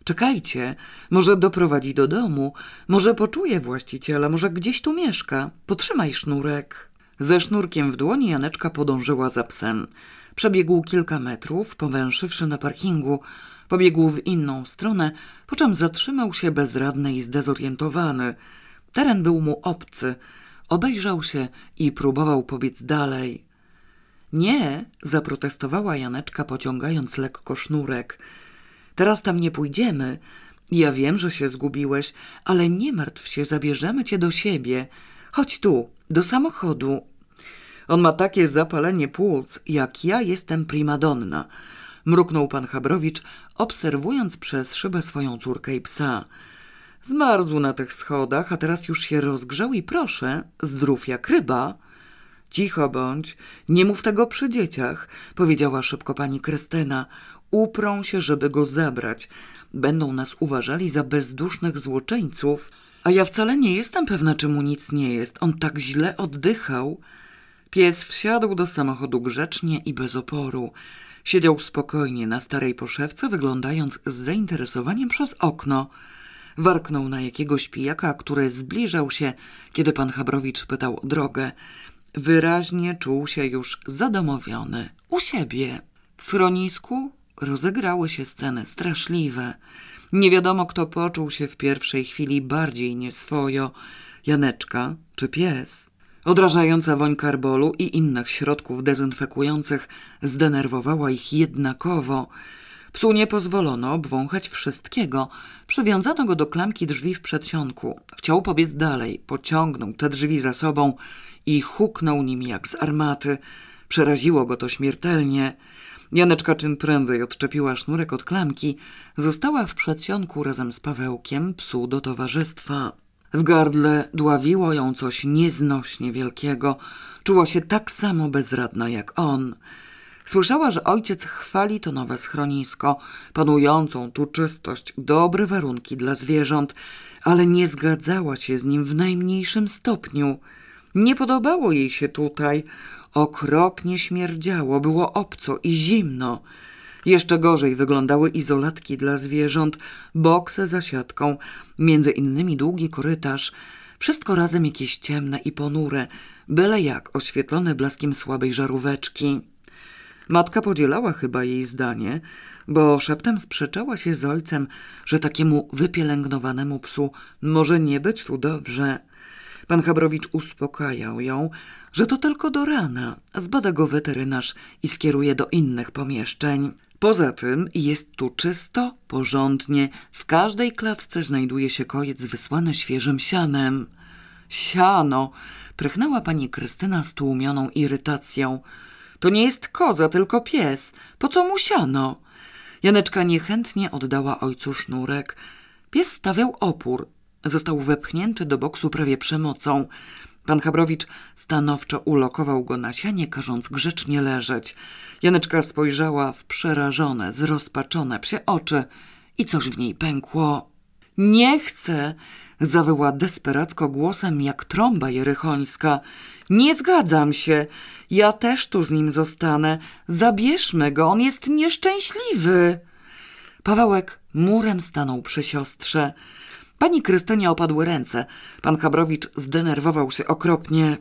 Czekajcie, może doprowadzi do domu, może poczuje właściciela, może gdzieś tu mieszka. Potrzymaj sznurek. Ze sznurkiem w dłoni Janeczka podążyła za psem. Przebiegł kilka metrów, powęszywszy na parkingu. Pobiegł w inną stronę, po czym zatrzymał się bezradny i zdezorientowany. Teren był mu obcy. Obejrzał się i próbował pobiec dalej. Nie, zaprotestowała Janeczka, pociągając lekko sznurek. Teraz tam nie pójdziemy. Ja wiem, że się zgubiłeś, ale nie martw się, zabierzemy cię do siebie. Chodź tu, do samochodu. On ma takie zapalenie płuc, jak ja jestem primadonna. Mruknął pan Chabrowicz, obserwując przez szybę swoją córkę i psa. Zmarzł na tych schodach, a teraz już się rozgrzał i proszę, zdrów jak ryba. Cicho bądź, nie mów tego przy dzieciach, powiedziała szybko pani Krystyna. Uprą się, żeby go zabrać. Będą nas uważali za bezdusznych złoczyńców. A ja wcale nie jestem pewna, czy mu nic nie jest. On tak źle oddychał. Pies wsiadł do samochodu grzecznie i bez oporu. Siedział spokojnie na starej poszewce, wyglądając z zainteresowaniem przez okno. Warknął na jakiegoś pijaka, który zbliżał się, kiedy pan Habrowicz pytał o drogę. Wyraźnie czuł się już zadomowiony. U siebie. W schronisku rozegrały się sceny straszliwe. Nie wiadomo, kto poczuł się w pierwszej chwili bardziej nieswojo. Janeczka czy pies? Odrażająca woń karbolu i innych środków dezynfekujących zdenerwowała ich jednakowo. Psu nie pozwolono obwąchać wszystkiego. Przywiązano go do klamki drzwi w przedsionku. Chciał pobiec dalej, pociągnął te drzwi za sobą i huknął nimi jak z armaty. Przeraziło go to śmiertelnie. Janeczka czym prędzej odczepiła sznurek od klamki, została w przedsionku razem z Pawełkiem, psu do towarzystwa. W gardle dławiło ją coś nieznośnie wielkiego. Czuła się tak samo bezradna jak on. Słyszała, że ojciec chwali to nowe schronisko, panującą tu czystość, dobre warunki dla zwierząt, ale nie zgadzała się z nim w najmniejszym stopniu – nie podobało jej się tutaj. Okropnie śmierdziało, było obco i zimno. Jeszcze gorzej wyglądały izolatki dla zwierząt, bokse za siatką, między innymi długi korytarz. Wszystko razem jakieś ciemne i ponure, byle jak oświetlone blaskiem słabej żaróweczki. Matka podzielała chyba jej zdanie, bo szeptem sprzeczała się z ojcem, że takiemu wypielęgnowanemu psu może nie być tu dobrze – Pan Chabrowicz uspokajał ją, że to tylko do rana. Zbada go weterynarz i skieruje do innych pomieszczeń. Poza tym jest tu czysto, porządnie. W każdej klatce znajduje się kojec wysłany świeżym sianem. Siano! Prychnęła pani Krystyna z tłumioną irytacją. To nie jest koza, tylko pies. Po co mu siano? Janeczka niechętnie oddała ojcu sznurek. Pies stawiał opór, Został wepchnięty do boksu prawie przemocą. Pan Chabrowicz stanowczo ulokował go na sianie, każąc grzecznie leżeć. Janeczka spojrzała w przerażone, zrozpaczone psie oczy i coś w niej pękło. Nie chcę! zawyła desperacko głosem jak trąba jerychońska. Nie zgadzam się. Ja też tu z nim zostanę. Zabierzmy go, on jest nieszczęśliwy. Pawełek murem stanął przy siostrze. Pani Krystynie opadły ręce. Pan Chabrowicz zdenerwował się okropnie.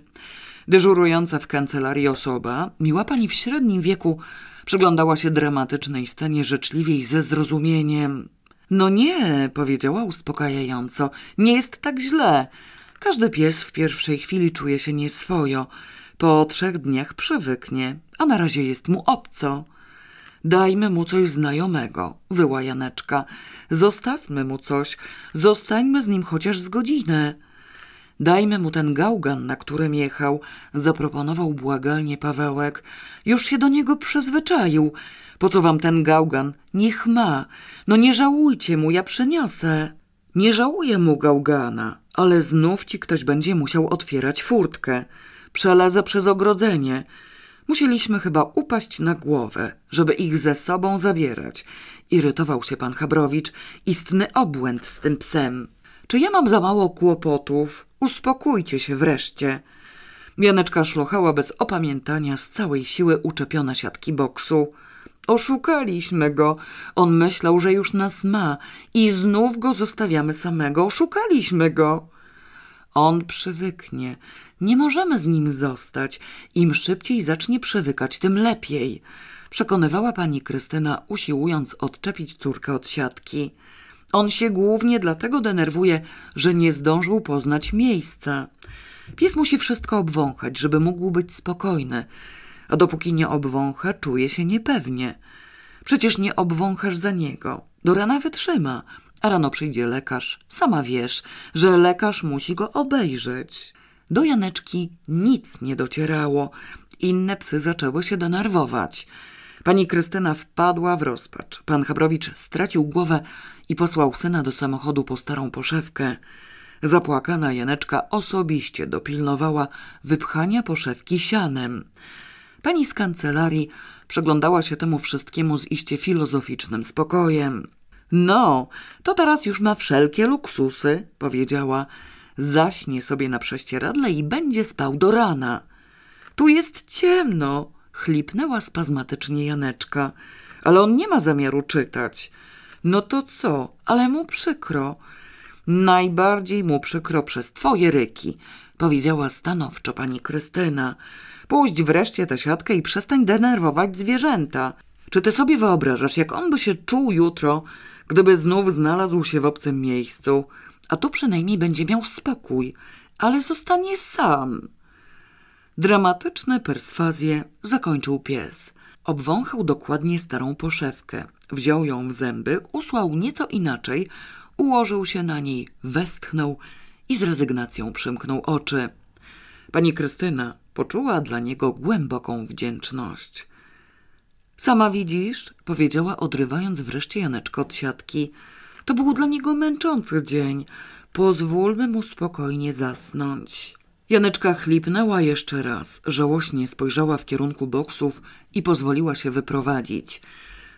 Dyżurująca w kancelarii osoba, miła pani w średnim wieku, przyglądała się dramatycznej scenie życzliwie i ze zrozumieniem. No nie, powiedziała uspokajająco, nie jest tak źle. Każdy pies w pierwszej chwili czuje się nieswojo. Po trzech dniach przywyknie, a na razie jest mu obco. Dajmy mu coś znajomego, wyła Janeczka. Zostawmy mu coś, zostańmy z nim chociaż z godzinę. Dajmy mu ten gałgan, na którym jechał, zaproponował błagalnie Pawełek. Już się do niego przyzwyczaił. Po co wam ten gałgan? Niech ma. No nie żałujcie mu, ja przyniosę. Nie żałuję mu gałgana, ale znów ci ktoś będzie musiał otwierać furtkę. Przelezę przez ogrodzenie. Musieliśmy chyba upaść na głowę, żeby ich ze sobą zabierać. Irytował się pan Chabrowicz. Istny obłęd z tym psem. Czy ja mam za mało kłopotów? Uspokójcie się wreszcie. Janeczka szlochała bez opamiętania z całej siły uczepiona siatki boksu. Oszukaliśmy go. On myślał, że już nas ma i znów go zostawiamy samego. Oszukaliśmy go. On przywyknie, nie możemy z nim zostać. Im szybciej zacznie przewykać, tym lepiej. Przekonywała pani Krystyna, usiłując odczepić córkę od siatki. On się głównie dlatego denerwuje, że nie zdążył poznać miejsca. Pies musi wszystko obwąchać, żeby mógł być spokojny. A dopóki nie obwącha, czuje się niepewnie. Przecież nie obwąchasz za niego. Do rana wytrzyma, a rano przyjdzie lekarz. Sama wiesz, że lekarz musi go obejrzeć. Do Janeczki nic nie docierało. Inne psy zaczęły się denerwować. Pani Krystyna wpadła w rozpacz. Pan Chabrowicz stracił głowę i posłał syna do samochodu po starą poszewkę. Zapłakana Janeczka osobiście dopilnowała wypchania poszewki sianem. Pani z kancelarii przyglądała się temu wszystkiemu z iście filozoficznym spokojem. No, to teraz już ma wszelkie luksusy, powiedziała. Zaśnie sobie na prześcieradle i będzie spał do rana. Tu jest ciemno, chlipnęła spazmatycznie Janeczka. Ale on nie ma zamiaru czytać. No to co? Ale mu przykro. Najbardziej mu przykro przez twoje ryki, powiedziała stanowczo pani Krystyna. Puść wreszcie tę siatkę i przestań denerwować zwierzęta. Czy ty sobie wyobrażasz, jak on by się czuł jutro, gdyby znów znalazł się w obcym miejscu? a tu przynajmniej będzie miał spokój, ale zostanie sam. Dramatyczne perswazje zakończył pies. Obwąchał dokładnie starą poszewkę, wziął ją w zęby, usłał nieco inaczej, ułożył się na niej, westchnął i z rezygnacją przymknął oczy. Pani Krystyna poczuła dla niego głęboką wdzięczność. Sama widzisz, powiedziała odrywając wreszcie Janeczko od siatki – to był dla niego męczący dzień. Pozwólmy mu spokojnie zasnąć. Janeczka chlipnęła jeszcze raz, żałośnie spojrzała w kierunku boksów i pozwoliła się wyprowadzić.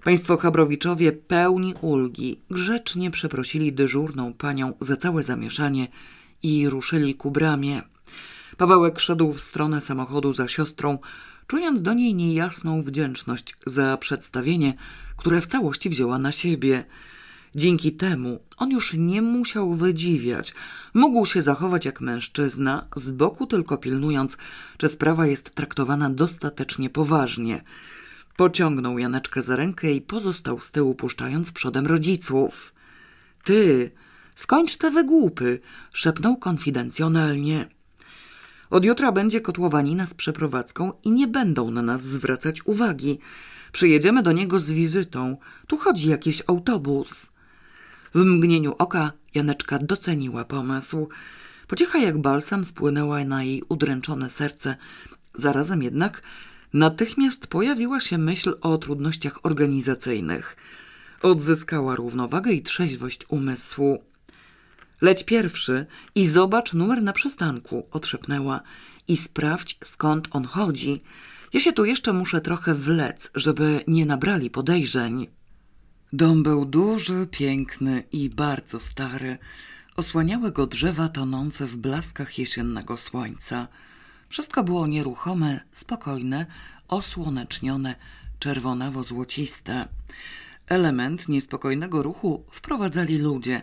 Państwo Chabrowiczowie pełni ulgi grzecznie przeprosili dyżurną panią za całe zamieszanie i ruszyli ku bramie. Pawełek szedł w stronę samochodu za siostrą, czując do niej niejasną wdzięczność za przedstawienie, które w całości wzięła na siebie – Dzięki temu on już nie musiał wydziwiać. Mógł się zachować jak mężczyzna, z boku tylko pilnując, czy sprawa jest traktowana dostatecznie poważnie. Pociągnął Janeczkę za rękę i pozostał z tyłu, puszczając przodem rodziców. Ty, skończ te wygłupy, szepnął konfidencjonalnie. Od jutra będzie kotłowanina z przeprowadzką i nie będą na nas zwracać uwagi. Przyjedziemy do niego z wizytą. Tu chodzi jakiś autobus. W mgnieniu oka Janeczka doceniła pomysł. Pociecha jak balsam spłynęła na jej udręczone serce. Zarazem jednak natychmiast pojawiła się myśl o trudnościach organizacyjnych. Odzyskała równowagę i trzeźwość umysłu. Leć pierwszy i zobacz numer na przystanku, odszepnęła. I sprawdź, skąd on chodzi. Ja się tu jeszcze muszę trochę wlec, żeby nie nabrali podejrzeń. Dom był duży, piękny i bardzo stary. Osłaniały go drzewa tonące w blaskach jesiennego słońca. Wszystko było nieruchome, spokojne, osłonecznione, czerwonawo-złociste. Element niespokojnego ruchu wprowadzali ludzie.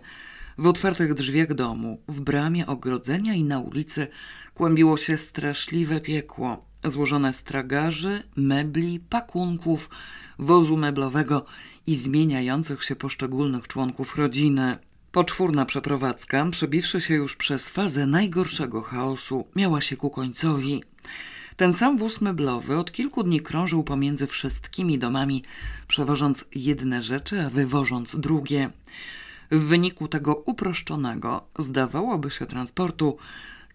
W otwartych drzwiach domu, w bramie ogrodzenia i na ulicy kłębiło się straszliwe piekło, złożone z tragarzy, mebli, pakunków, wozu meblowego i zmieniających się poszczególnych członków rodziny. Poczwórna przeprowadzka, przebiwszy się już przez fazę najgorszego chaosu, miała się ku końcowi. Ten sam wóz meblowy od kilku dni krążył pomiędzy wszystkimi domami, przewożąc jedne rzeczy, a wywożąc drugie. W wyniku tego uproszczonego, zdawałoby się, transportu,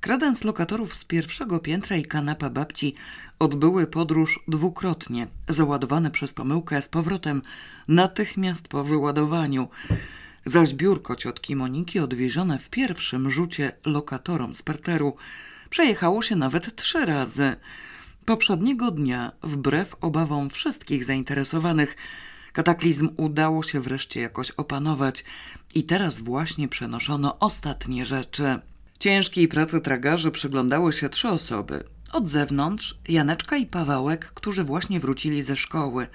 kredens lokatorów z pierwszego piętra i kanapa babci odbyły podróż dwukrotnie, załadowane przez pomyłkę z powrotem natychmiast po wyładowaniu. Zaś biurko ciotki Moniki odwiezione w pierwszym rzucie lokatorom z parteru przejechało się nawet trzy razy. Poprzedniego dnia, wbrew obawom wszystkich zainteresowanych, kataklizm udało się wreszcie jakoś opanować i teraz właśnie przenoszono ostatnie rzeczy. Ciężkiej pracy tragarzy przyglądały się trzy osoby – od zewnątrz Janeczka i Pawełek, którzy właśnie wrócili ze szkoły.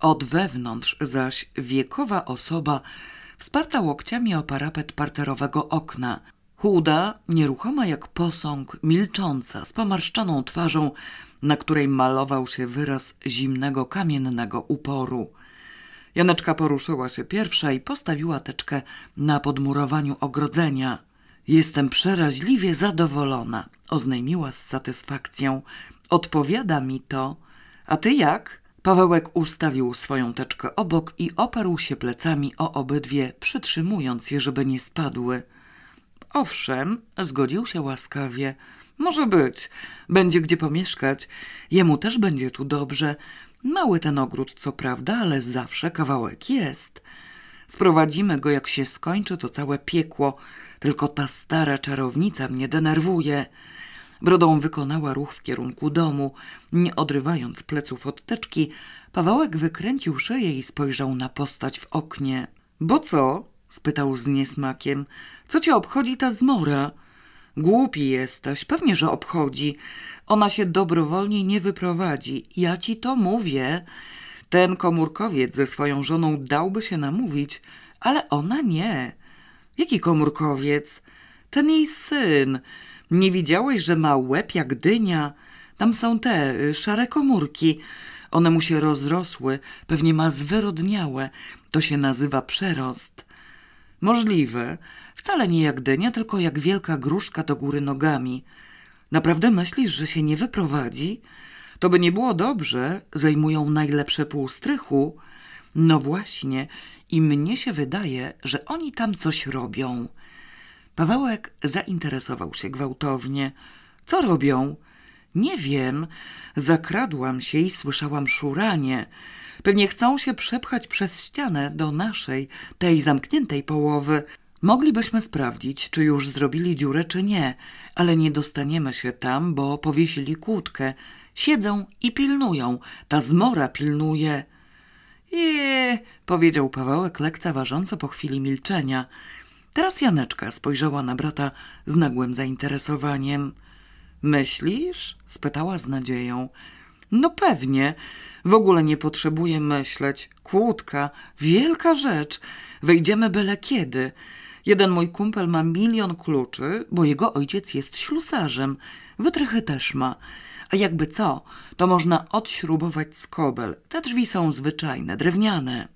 Od wewnątrz zaś wiekowa osoba wsparta łokciami o parapet parterowego okna. Chuda, nieruchoma jak posąg, milcząca, z pomarszczoną twarzą, na której malował się wyraz zimnego, kamiennego uporu. Janeczka poruszyła się pierwsza i postawiła teczkę na podmurowaniu ogrodzenia. Jestem przeraźliwie zadowolona, oznajmiła z satysfakcją. Odpowiada mi to. A ty jak? Pawełek ustawił swoją teczkę obok i oparł się plecami o obydwie, przytrzymując je, żeby nie spadły. Owszem, zgodził się łaskawie. Może być. Będzie gdzie pomieszkać. Jemu też będzie tu dobrze. Mały ten ogród, co prawda, ale zawsze kawałek jest. Sprowadzimy go, jak się skończy to całe piekło. Tylko ta stara czarownica mnie denerwuje. Brodą wykonała ruch w kierunku domu. Nie odrywając pleców od teczki, Pawełek wykręcił szyję i spojrzał na postać w oknie. Bo co? spytał z niesmakiem. Co cię obchodzi ta zmora? Głupi jesteś, pewnie, że obchodzi. Ona się dobrowolnie nie wyprowadzi. Ja ci to mówię. Ten komórkowiec ze swoją żoną dałby się namówić, ale ona nie. Jaki komórkowiec? Ten jej syn. Nie widziałeś, że ma łeb jak dynia? Tam są te y, szare komórki. One mu się rozrosły, pewnie ma zwyrodniałe. To się nazywa przerost. Możliwe. Wcale nie jak dynia, tylko jak wielka gruszka do góry nogami. Naprawdę myślisz, że się nie wyprowadzi? To by nie było dobrze, zajmują najlepsze pół strychu. No właśnie, i mnie się wydaje, że oni tam coś robią. Pawełek zainteresował się gwałtownie. Co robią? Nie wiem. Zakradłam się i słyszałam szuranie. Pewnie chcą się przepchać przez ścianę do naszej, tej zamkniętej połowy. Moglibyśmy sprawdzić, czy już zrobili dziurę, czy nie, ale nie dostaniemy się tam, bo powiesili kłódkę. Siedzą i pilnują. Ta zmora pilnuje. Je, powiedział Pawełek lekceważąco po chwili milczenia. Teraz Janeczka spojrzała na brata z nagłym zainteresowaniem. Myślisz? spytała z nadzieją. No pewnie. W ogóle nie potrzebuję myśleć. Kłódka, wielka rzecz. Wejdziemy byle kiedy. Jeden mój kumpel ma milion kluczy, bo jego ojciec jest ślusarzem. Wytrychy też ma. A jakby co, to można odśrubować skobel. Te drzwi są zwyczajne, drewniane.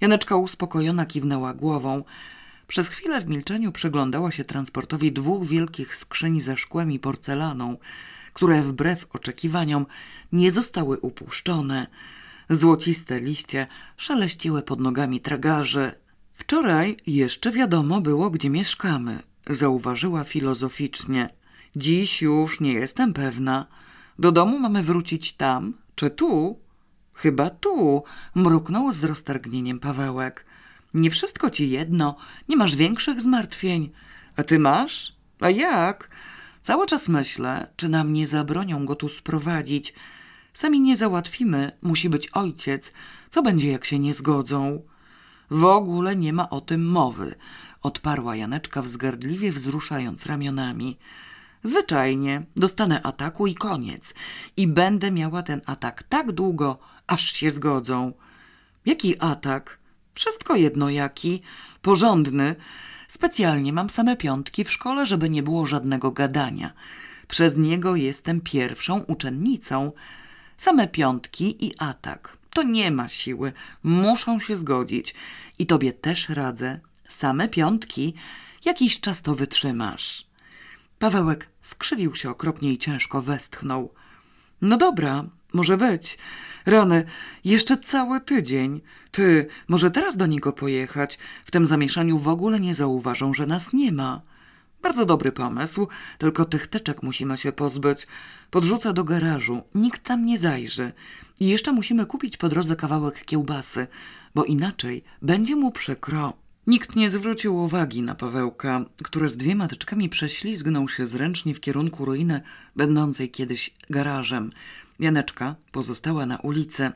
Janeczka uspokojona kiwnęła głową. Przez chwilę w milczeniu przyglądała się transportowi dwóch wielkich skrzyń ze szkłem i porcelaną, które wbrew oczekiwaniom nie zostały upuszczone. Złociste liście szeleściły pod nogami tragarzy. Wczoraj jeszcze wiadomo było, gdzie mieszkamy, zauważyła filozoficznie. Dziś już nie jestem pewna. Do domu mamy wrócić tam, czy tu? Chyba tu, mruknął z roztargnieniem Pawełek. Nie wszystko ci jedno, nie masz większych zmartwień. A ty masz? A jak? Cały czas myślę, czy nam nie zabronią go tu sprowadzić. Sami nie załatwimy, musi być ojciec. Co będzie, jak się nie zgodzą? W ogóle nie ma o tym mowy, odparła Janeczka wzgardliwie wzruszając ramionami. Zwyczajnie dostanę ataku i koniec. I będę miała ten atak tak długo, aż się zgodzą. Jaki atak? Wszystko jedno jaki. Porządny. Specjalnie mam same piątki w szkole, żeby nie było żadnego gadania. Przez niego jestem pierwszą uczennicą. Same piątki i atak. To nie ma siły. Muszą się zgodzić. I tobie też radzę. Same piątki. Jakiś czas to wytrzymasz. Pawełek skrzywił się okropnie i ciężko westchnął. No dobra, może być. Rany, jeszcze cały tydzień. Ty, może teraz do niego pojechać? W tym zamieszaniu w ogóle nie zauważą, że nas nie ma. Bardzo dobry pomysł, tylko tych teczek musimy się pozbyć. Podrzucę do garażu, nikt tam nie zajrzy. I jeszcze musimy kupić po drodze kawałek kiełbasy, bo inaczej będzie mu przykro. Nikt nie zwrócił uwagi na Pawełka, który z dwiema tyczkami prześlizgnął się zręcznie w kierunku ruiny będącej kiedyś garażem. Janeczka pozostała na ulicy.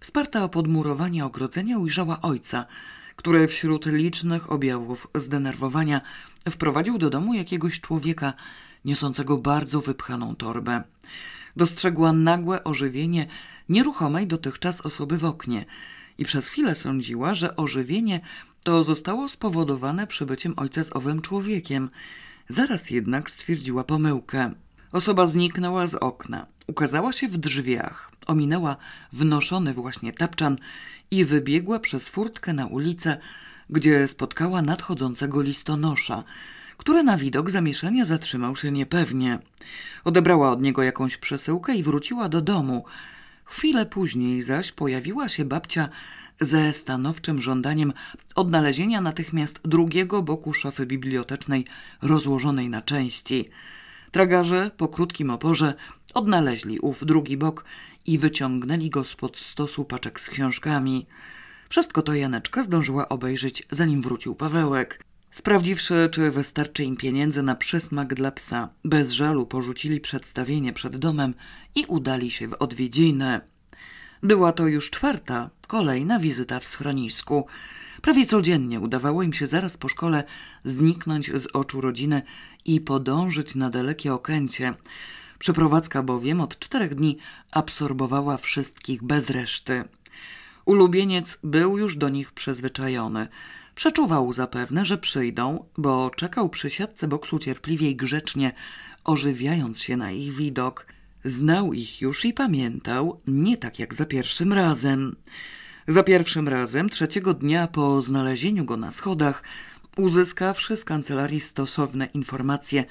Wsparta o podmurowanie ogrodzenia ujrzała ojca, który wśród licznych objawów zdenerwowania wprowadził do domu jakiegoś człowieka niosącego bardzo wypchaną torbę. Dostrzegła nagłe ożywienie nieruchomej dotychczas osoby w oknie – i przez chwilę sądziła, że ożywienie to zostało spowodowane przybyciem ojca z owym człowiekiem. Zaraz jednak stwierdziła pomyłkę. Osoba zniknęła z okna, ukazała się w drzwiach, ominęła wnoszony właśnie tapczan i wybiegła przez furtkę na ulicę, gdzie spotkała nadchodzącego listonosza, który na widok zamieszania zatrzymał się niepewnie. Odebrała od niego jakąś przesyłkę i wróciła do domu – Chwilę później zaś pojawiła się babcia ze stanowczym żądaniem odnalezienia natychmiast drugiego boku szafy bibliotecznej rozłożonej na części. Tragarze po krótkim oporze odnaleźli ów drugi bok i wyciągnęli go spod stosu paczek z książkami. Wszystko to Janeczka zdążyła obejrzeć, zanim wrócił Pawełek. Sprawdziwszy, czy wystarczy im pieniędzy na przysmak dla psa, bez żalu porzucili przedstawienie przed domem i udali się w odwiedziny. Była to już czwarta, kolejna wizyta w schronisku. Prawie codziennie udawało im się zaraz po szkole zniknąć z oczu rodziny i podążyć na dalekie okęcie. Przeprowadzka bowiem od czterech dni absorbowała wszystkich bez reszty. Ulubieniec był już do nich przyzwyczajony – Przeczuwał zapewne, że przyjdą, bo czekał przy siatce boksu cierpliwie i grzecznie, ożywiając się na ich widok. Znał ich już i pamiętał, nie tak jak za pierwszym razem. Za pierwszym razem, trzeciego dnia po znalezieniu go na schodach, uzyskawszy z kancelarii stosowne informacje,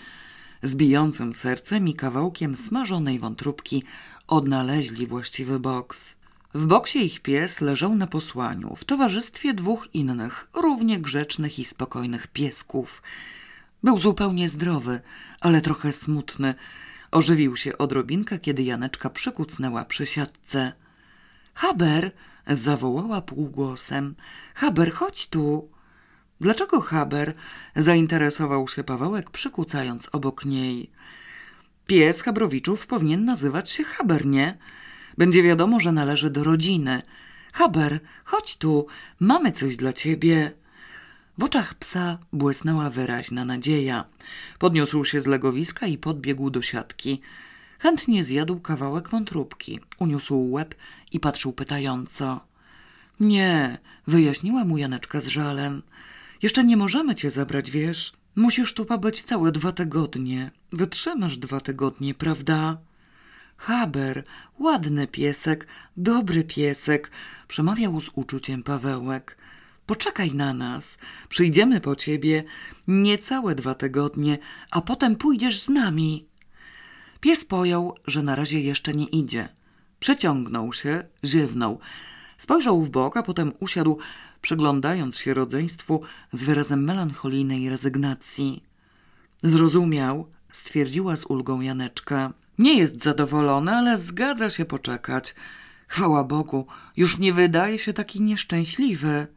z bijącym sercem i kawałkiem smażonej wątróbki odnaleźli właściwy boks. W boksie ich pies leżał na posłaniu, w towarzystwie dwóch innych, równie grzecznych i spokojnych piesków. Był zupełnie zdrowy, ale trochę smutny. Ożywił się odrobinkę, kiedy Janeczka przykucnęła przy siatce. Haber! zawołała półgłosem. Haber, chodź tu! Dlaczego Haber? zainteresował się Pawełek, przykucając obok niej. Pies Habrowiczów powinien nazywać się Haber, nie? Będzie wiadomo, że należy do rodziny. Haber, chodź tu, mamy coś dla ciebie. W oczach psa błysnęła wyraźna nadzieja. Podniósł się z legowiska i podbiegł do siatki. Chętnie zjadł kawałek wątróbki, uniósł łeb i patrzył pytająco. Nie, wyjaśniła mu Janeczka z żalem. Jeszcze nie możemy cię zabrać, wiesz? Musisz tu pobyć całe dwa tygodnie. Wytrzymasz dwa tygodnie, prawda? Haber, ładny piesek, dobry piesek, przemawiał z uczuciem Pawełek. Poczekaj na nas, przyjdziemy po ciebie niecałe dwa tygodnie, a potem pójdziesz z nami. Pies pojął, że na razie jeszcze nie idzie. Przeciągnął się, ziewnął. Spojrzał w bok, a potem usiadł, przyglądając się rodzeństwu z wyrazem melancholijnej rezygnacji. Zrozumiał, stwierdziła z ulgą Janeczka. Nie jest zadowolony, ale zgadza się poczekać. Chwała Bogu, już nie wydaje się taki nieszczęśliwy.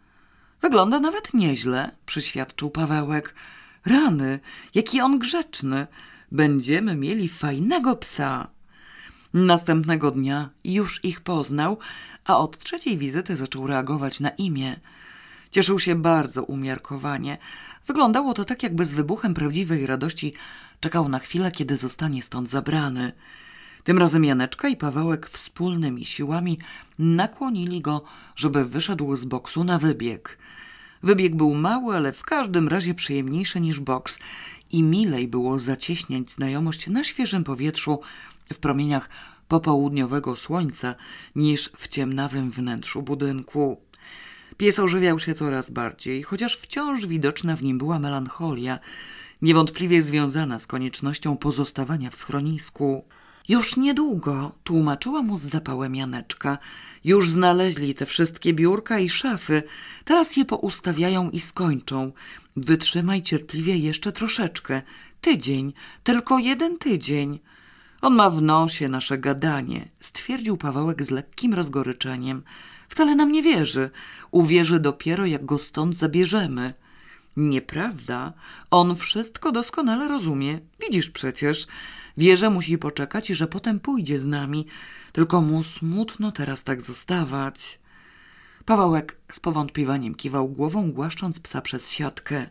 Wygląda nawet nieźle, przyświadczył Pawełek. Rany, jaki on grzeczny. Będziemy mieli fajnego psa. Następnego dnia już ich poznał, a od trzeciej wizyty zaczął reagować na imię. Cieszył się bardzo umiarkowanie. Wyglądało to tak, jakby z wybuchem prawdziwej radości Czekał na chwilę, kiedy zostanie stąd zabrany. Tym razem Janeczka i Pawełek wspólnymi siłami nakłonili go, żeby wyszedł z boksu na wybieg. Wybieg był mały, ale w każdym razie przyjemniejszy niż boks i milej było zacieśniać znajomość na świeżym powietrzu w promieniach popołudniowego słońca niż w ciemnawym wnętrzu budynku. Pies ożywiał się coraz bardziej, chociaż wciąż widoczna w nim była melancholia – niewątpliwie związana z koniecznością pozostawania w schronisku. Już niedługo tłumaczyła mu z zapałem Janeczka. Już znaleźli te wszystkie biurka i szafy. Teraz je poustawiają i skończą. Wytrzymaj cierpliwie jeszcze troszeczkę. Tydzień, tylko jeden tydzień. On ma w nosie nasze gadanie, stwierdził Pawełek z lekkim rozgoryczeniem. Wcale nam nie wierzy. Uwierzy dopiero, jak go stąd zabierzemy. Nieprawda. On wszystko doskonale rozumie. Widzisz przecież. Wie, że musi poczekać i że potem pójdzie z nami. Tylko mu smutno teraz tak zostawać. Pawełek z powątpiewaniem kiwał głową, głaszcząc psa przez siatkę.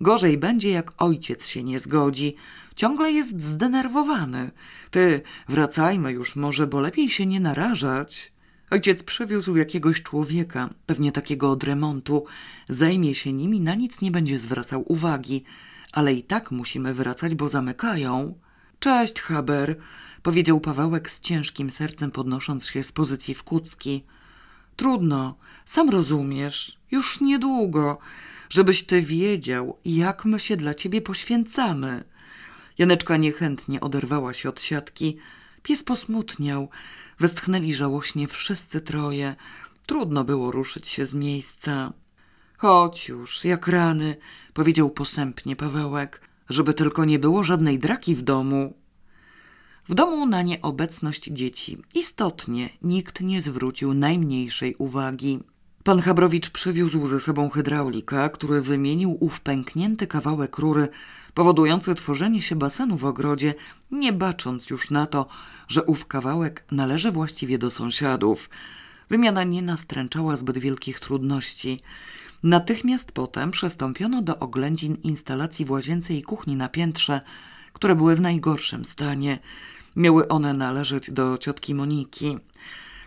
Gorzej będzie, jak ojciec się nie zgodzi. Ciągle jest zdenerwowany. Ty, wracajmy już może, bo lepiej się nie narażać. Ojciec przywiózł jakiegoś człowieka, pewnie takiego od remontu. Zajmie się nimi, na nic nie będzie zwracał uwagi. Ale i tak musimy wracać, bo zamykają. Cześć, Haber, powiedział Pawełek z ciężkim sercem, podnosząc się z pozycji w kucki. Trudno, sam rozumiesz, już niedługo, żebyś ty wiedział, jak my się dla ciebie poświęcamy. Janeczka niechętnie oderwała się od siatki. Pies posmutniał. Westchnęli żałośnie wszyscy troje. Trudno było ruszyć się z miejsca. Chodź już, jak rany, powiedział posępnie Pawełek, żeby tylko nie było żadnej draki w domu. W domu na nieobecność dzieci istotnie nikt nie zwrócił najmniejszej uwagi. Pan Chabrowicz przywiózł ze sobą hydraulika, który wymienił ów pęknięty kawałek rury, powodujący tworzenie się basenu w ogrodzie, nie bacząc już na to, że ów kawałek należy właściwie do sąsiadów. Wymiana nie nastręczała zbyt wielkich trudności. Natychmiast potem przystąpiono do oględzin instalacji w łazience i kuchni na piętrze, które były w najgorszym stanie. Miały one należeć do ciotki Moniki.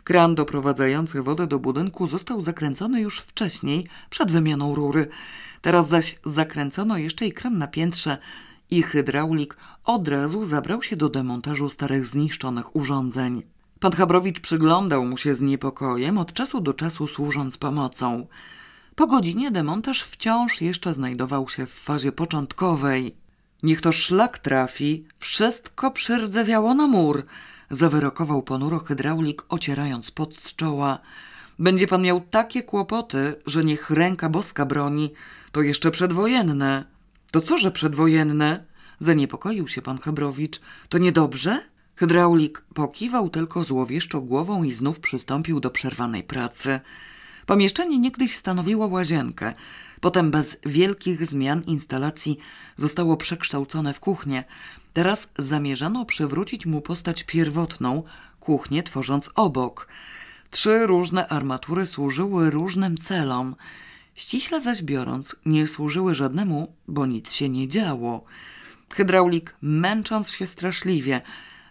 Kran doprowadzający wodę do budynku został zakręcony już wcześniej, przed wymianą rury. Teraz zaś zakręcono jeszcze i kran na piętrze i hydraulik od razu zabrał się do demontażu starych zniszczonych urządzeń. Pan Chabrowicz przyglądał mu się z niepokojem, od czasu do czasu służąc pomocą. Po godzinie demontaż wciąż jeszcze znajdował się w fazie początkowej. Niech to szlak trafi, wszystko przyrdzewiało na mur – zawyrokował ponuro hydraulik, ocierając pot z czoła. Będzie pan miał takie kłopoty, że niech ręka boska broni. To jeszcze przedwojenne. To co, że przedwojenne? Zaniepokoił się pan Chabrowicz. To niedobrze? Hydraulik pokiwał tylko złowieszczo głową i znów przystąpił do przerwanej pracy. Pomieszczenie niegdyś stanowiło łazienkę. Potem bez wielkich zmian instalacji zostało przekształcone w kuchnię. Teraz zamierzano przywrócić mu postać pierwotną, kuchnię tworząc obok. Trzy różne armatury służyły różnym celom. Ściśle zaś biorąc, nie służyły żadnemu, bo nic się nie działo. Hydraulik, męcząc się straszliwie,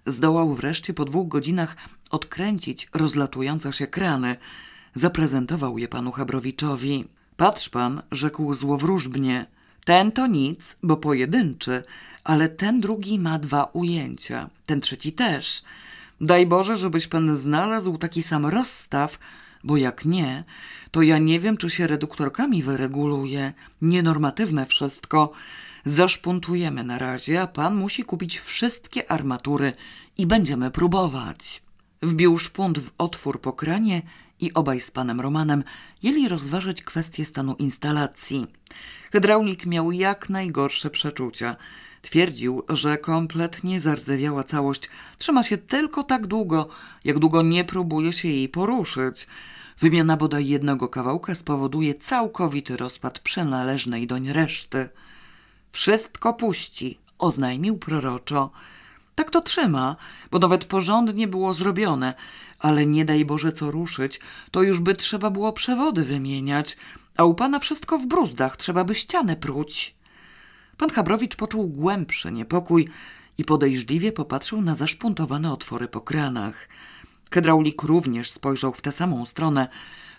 zdołał wreszcie po dwóch godzinach odkręcić rozlatujące się krany. Zaprezentował je panu Habrowiczowi. Patrz pan, rzekł złowróżbnie. Ten to nic, bo pojedynczy, ale ten drugi ma dwa ujęcia, ten trzeci też. Daj Boże, żebyś pan znalazł taki sam rozstaw, bo jak nie, to ja nie wiem, czy się reduktorkami wyreguluje. Nienormatywne wszystko. Zaszpuntujemy na razie, a pan musi kupić wszystkie armatury i będziemy próbować. Wbił szpunt w otwór po kranie i obaj z panem Romanem jeli rozważyć kwestię stanu instalacji. Hydraulik miał jak najgorsze przeczucia – Twierdził, że kompletnie zardzewiała całość trzyma się tylko tak długo, jak długo nie próbuje się jej poruszyć. Wymiana bodaj jednego kawałka spowoduje całkowity rozpad przynależnej doń reszty. Wszystko puści, oznajmił proroczo. Tak to trzyma, bo nawet porządnie było zrobione, ale nie daj Boże co ruszyć, to już by trzeba było przewody wymieniać, a u pana wszystko w bruzdach, trzeba by ścianę pruć. Pan Chabrowicz poczuł głębszy niepokój i podejrzliwie popatrzył na zaszpuntowane otwory po kranach. Hydraulik również spojrzał w tę samą stronę,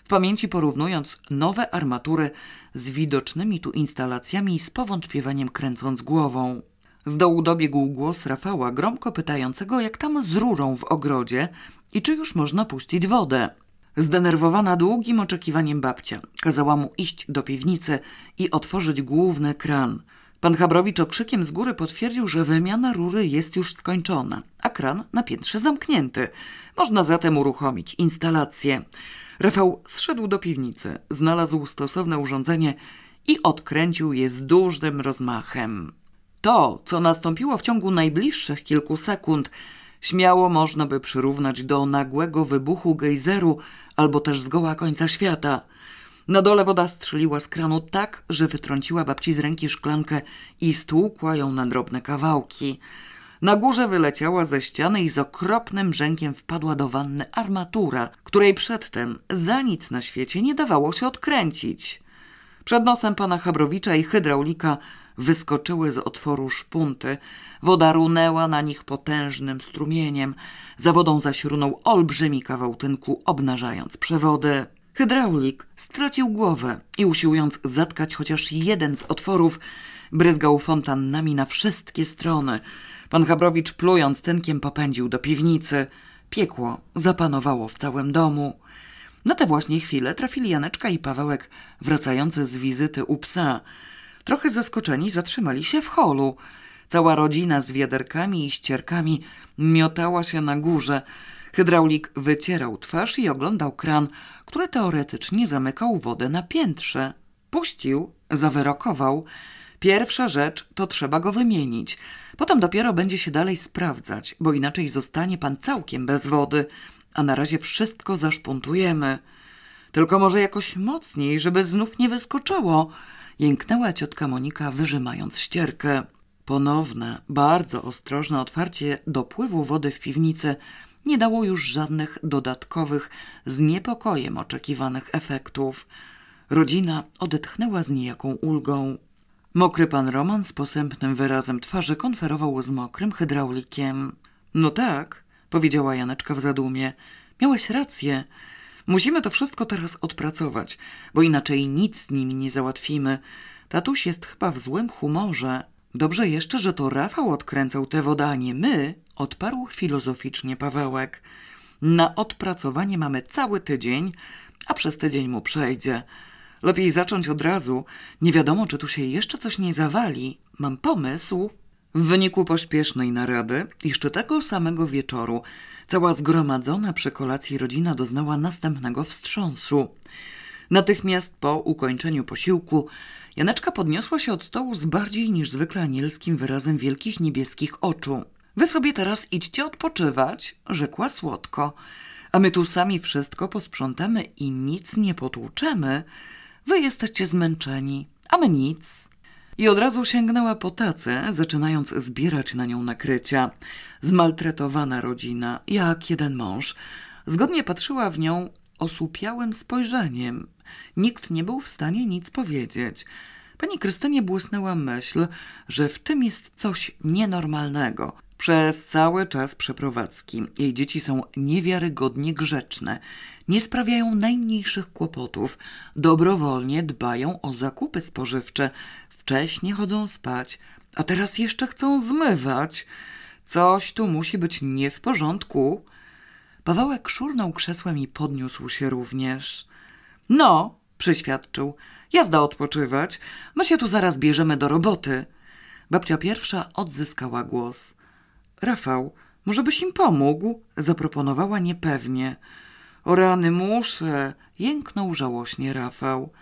w pamięci porównując nowe armatury z widocznymi tu instalacjami i z powątpiewaniem kręcąc głową. Z dołu dobiegł głos Rafała, gromko pytającego, jak tam z rurą w ogrodzie i czy już można puścić wodę. Zdenerwowana długim oczekiwaniem babcia kazała mu iść do piwnicy i otworzyć główny kran – Pan Chabrowicz okrzykiem z góry potwierdził, że wymiana rury jest już skończona, a kran na piętrze zamknięty. Można zatem uruchomić instalację. Rafał zszedł do piwnicy, znalazł stosowne urządzenie i odkręcił je z dużym rozmachem. To, co nastąpiło w ciągu najbliższych kilku sekund, śmiało można by przyrównać do nagłego wybuchu gejzeru albo też zgoła końca świata – na dole woda strzeliła z kranu tak, że wytrąciła babci z ręki szklankę i stłukła ją na drobne kawałki. Na górze wyleciała ze ściany i z okropnym brzękiem wpadła do wanny armatura, której przedtem za nic na świecie nie dawało się odkręcić. Przed nosem pana Chabrowicza i hydraulika wyskoczyły z otworu szpunty. Woda runęła na nich potężnym strumieniem. Za wodą zaś runął olbrzymi kawał tynku, obnażając przewody. Hydraulik stracił głowę i usiłując zatkać chociaż jeden z otworów, bryzgał fontannami na wszystkie strony. Pan Habrowicz plując tynkiem popędził do piwnicy. Piekło zapanowało w całym domu. Na tę właśnie chwilę trafili Janeczka i Pawełek, wracający z wizyty u psa. Trochę zaskoczeni zatrzymali się w holu. Cała rodzina z wiaderkami i ścierkami miotała się na górze. Hydraulik wycierał twarz i oglądał kran, który teoretycznie zamykał wodę na piętrze. Puścił, zawyrokował. Pierwsza rzecz to trzeba go wymienić. Potem dopiero będzie się dalej sprawdzać, bo inaczej zostanie pan całkiem bez wody. A na razie wszystko zaszpuntujemy. Tylko może jakoś mocniej, żeby znów nie wyskoczyło. Jęknęła ciotka Monika, wyrzymając ścierkę. Ponowne, bardzo ostrożne otwarcie dopływu wody w piwnicy – nie dało już żadnych dodatkowych, z niepokojem oczekiwanych efektów. Rodzina odetchnęła z niejaką ulgą. Mokry pan Roman z posępnym wyrazem twarzy konferował z mokrym hydraulikiem. No tak, powiedziała Janeczka w zadumie. Miałeś rację. Musimy to wszystko teraz odpracować, bo inaczej nic z nimi nie załatwimy. Tatuś jest chyba w złym humorze. Dobrze jeszcze, że to Rafał odkręcał te woda, a nie my odparł filozoficznie Pawełek. Na odpracowanie mamy cały tydzień, a przez tydzień mu przejdzie. Lepiej zacząć od razu. Nie wiadomo, czy tu się jeszcze coś nie zawali. Mam pomysł. W wyniku pośpiesznej narady, jeszcze tego samego wieczoru, cała zgromadzona przy kolacji rodzina doznała następnego wstrząsu. Natychmiast po ukończeniu posiłku Janeczka podniosła się od stołu z bardziej niż zwykle anielskim wyrazem wielkich niebieskich oczu. Wy sobie teraz idźcie odpoczywać, rzekła słodko, a my tu sami wszystko posprzątamy i nic nie potłuczemy. Wy jesteście zmęczeni, a my nic. I od razu sięgnęła po tacę, zaczynając zbierać na nią nakrycia. Zmaltretowana rodzina, jak jeden mąż. Zgodnie patrzyła w nią osłupiałym spojrzeniem. Nikt nie był w stanie nic powiedzieć. Pani Krystynie błysnęła myśl, że w tym jest coś nienormalnego – przez cały czas przeprowadzki. Jej dzieci są niewiarygodnie grzeczne, nie sprawiają najmniejszych kłopotów, dobrowolnie dbają o zakupy spożywcze, wcześniej chodzą spać, a teraz jeszcze chcą zmywać. Coś tu musi być nie w porządku. Pawełek szurnął krzesłem i podniósł się również. No, przyświadczył, jazda odpoczywać, my się tu zaraz bierzemy do roboty. Babcia pierwsza odzyskała głos – Rafał, może byś im pomógł? Zaproponowała niepewnie. O rany muszę, jęknął żałośnie Rafał.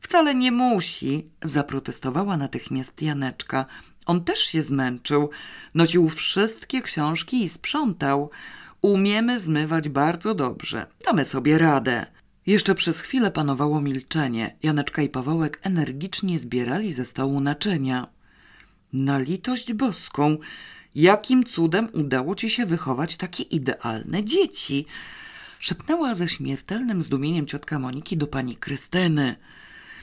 Wcale nie musi, zaprotestowała natychmiast Janeczka. On też się zmęczył. Nosił wszystkie książki i sprzątał. Umiemy zmywać bardzo dobrze. Damy sobie radę. Jeszcze przez chwilę panowało milczenie. Janeczka i Pawełek energicznie zbierali ze stołu naczynia. Na litość boską, Jakim cudem udało ci się wychować takie idealne dzieci? Szepnęła ze śmiertelnym zdumieniem ciotka Moniki do pani Krystyny.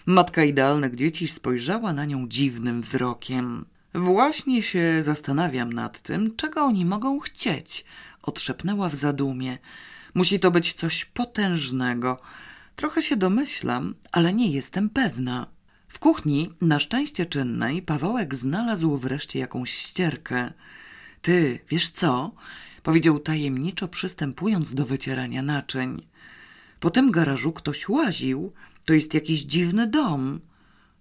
Matka idealnych dzieci spojrzała na nią dziwnym wzrokiem. Właśnie się zastanawiam nad tym, czego oni mogą chcieć, odszepnęła w zadumie. Musi to być coś potężnego. Trochę się domyślam, ale nie jestem pewna. W kuchni, na szczęście czynnej, Pawełek znalazł wreszcie jakąś ścierkę. Ty, wiesz co? powiedział tajemniczo, przystępując do wycierania naczyń. Po tym garażu ktoś łaził. To jest jakiś dziwny dom.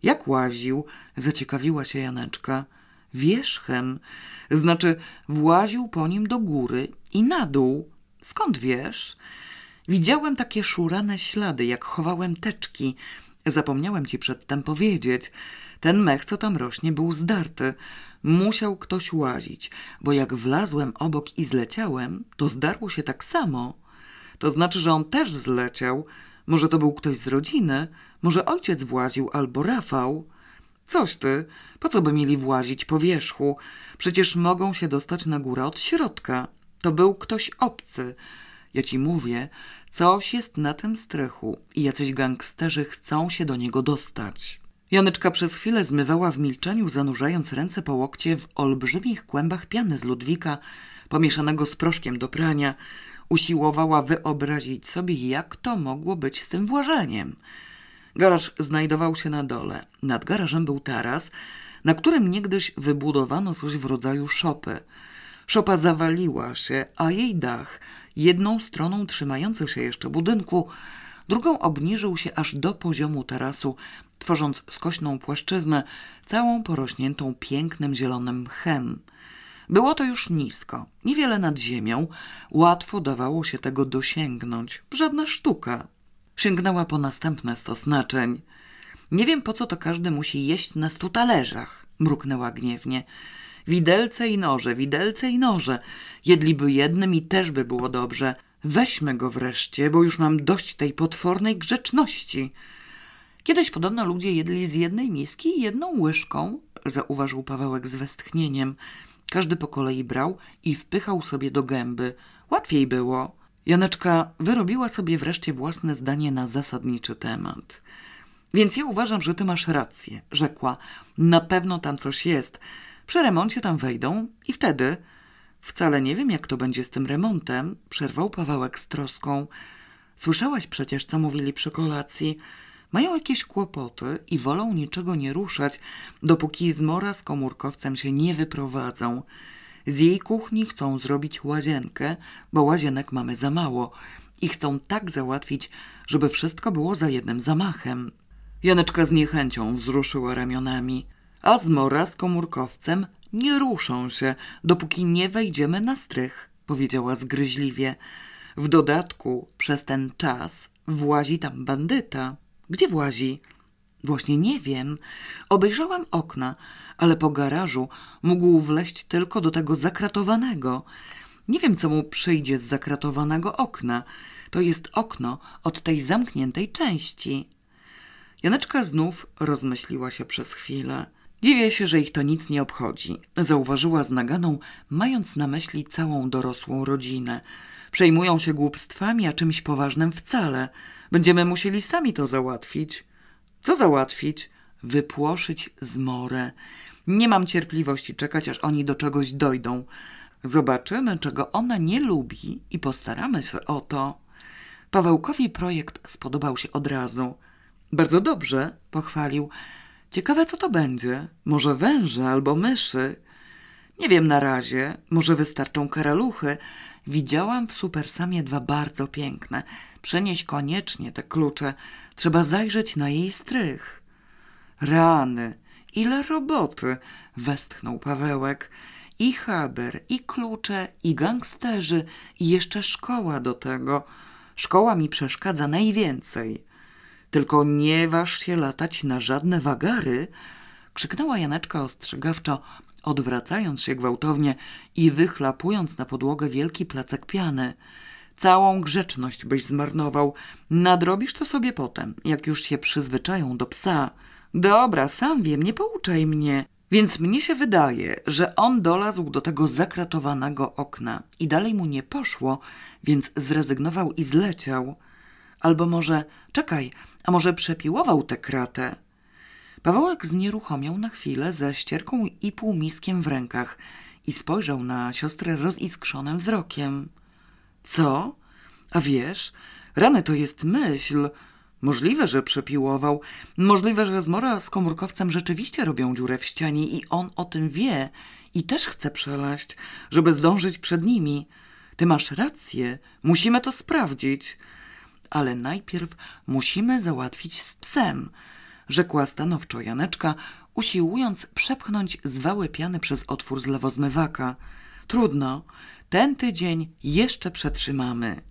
Jak łaził? zaciekawiła się Janeczka. Wierzchem, znaczy właził po nim do góry i na dół. Skąd wiesz? Widziałem takie szurane ślady, jak chowałem teczki. Zapomniałem ci przedtem powiedzieć. Ten mech, co tam rośnie, był zdarty. Musiał ktoś łazić, bo jak wlazłem obok i zleciałem, to zdarło się tak samo. To znaczy, że on też zleciał. Może to był ktoś z rodziny, może ojciec właził albo Rafał. Coś ty, po co by mieli włazić po wierzchu? Przecież mogą się dostać na górę od środka. To był ktoś obcy. Ja ci mówię, coś jest na tym strychu i jacyś gangsterzy chcą się do niego dostać. Janeczka przez chwilę zmywała w milczeniu, zanurzając ręce po łokcie w olbrzymich kłębach piany z Ludwika, pomieszanego z proszkiem do prania. Usiłowała wyobrazić sobie, jak to mogło być z tym włożeniem. Garaż znajdował się na dole. Nad garażem był taras, na którym niegdyś wybudowano coś w rodzaju szopy. Szopa zawaliła się, a jej dach, jedną stroną trzymający się jeszcze budynku, drugą obniżył się aż do poziomu tarasu, tworząc skośną płaszczyznę, całą porośniętą pięknym zielonym chem. Było to już nisko, niewiele nad ziemią, łatwo dawało się tego dosięgnąć, żadna sztuka. Sięgnęła po następne stos naczyń. Nie wiem, po co to każdy musi jeść na stu talerzach, mruknęła gniewnie. Widelce i noże, widelce i noże. Jedliby jednym i też by było dobrze – Weźmy go wreszcie, bo już mam dość tej potwornej grzeczności. Kiedyś podobno ludzie jedli z jednej miski jedną łyżką, zauważył Pawełek z westchnieniem. Każdy po kolei brał i wpychał sobie do gęby. Łatwiej było. Janeczka wyrobiła sobie wreszcie własne zdanie na zasadniczy temat. Więc ja uważam, że ty masz rację, rzekła. Na pewno tam coś jest. Przy remoncie tam wejdą i wtedy Wcale nie wiem, jak to będzie z tym remontem, przerwał Pawełek z troską. Słyszałaś przecież, co mówili przy kolacji. Mają jakieś kłopoty i wolą niczego nie ruszać, dopóki zmora z komórkowcem się nie wyprowadzą. Z jej kuchni chcą zrobić łazienkę, bo łazienek mamy za mało i chcą tak załatwić, żeby wszystko było za jednym zamachem. Janeczka z niechęcią wzruszyła ramionami, a zmora z komórkowcem nie ruszą się, dopóki nie wejdziemy na strych, powiedziała zgryźliwie. W dodatku przez ten czas włazi tam bandyta. Gdzie włazi? Właśnie nie wiem. Obejrzałam okna, ale po garażu mógł wleść tylko do tego zakratowanego. Nie wiem, co mu przyjdzie z zakratowanego okna. To jest okno od tej zamkniętej części. Janeczka znów rozmyśliła się przez chwilę. Dziwię się, że ich to nic nie obchodzi, zauważyła z naganą, mając na myśli całą dorosłą rodzinę. Przejmują się głupstwami, a czymś poważnym wcale. Będziemy musieli sami to załatwić. Co załatwić? Wypłoszyć zmorę. Nie mam cierpliwości czekać, aż oni do czegoś dojdą. Zobaczymy, czego ona nie lubi i postaramy się o to. Pawełkowi projekt spodobał się od razu. Bardzo dobrze, pochwalił. Ciekawe, co to będzie. Może węże albo myszy. Nie wiem na razie, może wystarczą karaluchy. Widziałam w Supersamie dwa bardzo piękne. Przenieś koniecznie te klucze. Trzeba zajrzeć na jej strych. Rany, ile roboty, westchnął Pawełek. I haber, i klucze, i gangsterzy, i jeszcze szkoła do tego. Szkoła mi przeszkadza najwięcej. Tylko nie waż się latać na żadne wagary, krzyknęła Janeczka ostrzegawczo, odwracając się gwałtownie i wychlapując na podłogę wielki placek piany. Całą grzeczność byś zmarnował. Nadrobisz to sobie potem, jak już się przyzwyczają do psa. Dobra, sam wiem, nie pouczaj mnie. Więc mnie się wydaje, że on dolazł do tego zakratowanego okna i dalej mu nie poszło, więc zrezygnował i zleciał. Albo może, czekaj, a może przepiłował tę kratę? Pawełek znieruchomiał na chwilę ze ścierką i półmiskiem w rękach i spojrzał na siostrę roziskrzonym wzrokiem. Co? A wiesz, rany to jest myśl. Możliwe, że przepiłował. Możliwe, że zmora z komórkowcem rzeczywiście robią dziurę w ścianie i on o tym wie i też chce przelaść, żeby zdążyć przed nimi. Ty masz rację, musimy to sprawdzić ale najpierw musimy załatwić z psem, rzekła stanowczo Janeczka, usiłując przepchnąć zwały piany przez otwór z lewozmywaka. Trudno, ten tydzień jeszcze przetrzymamy.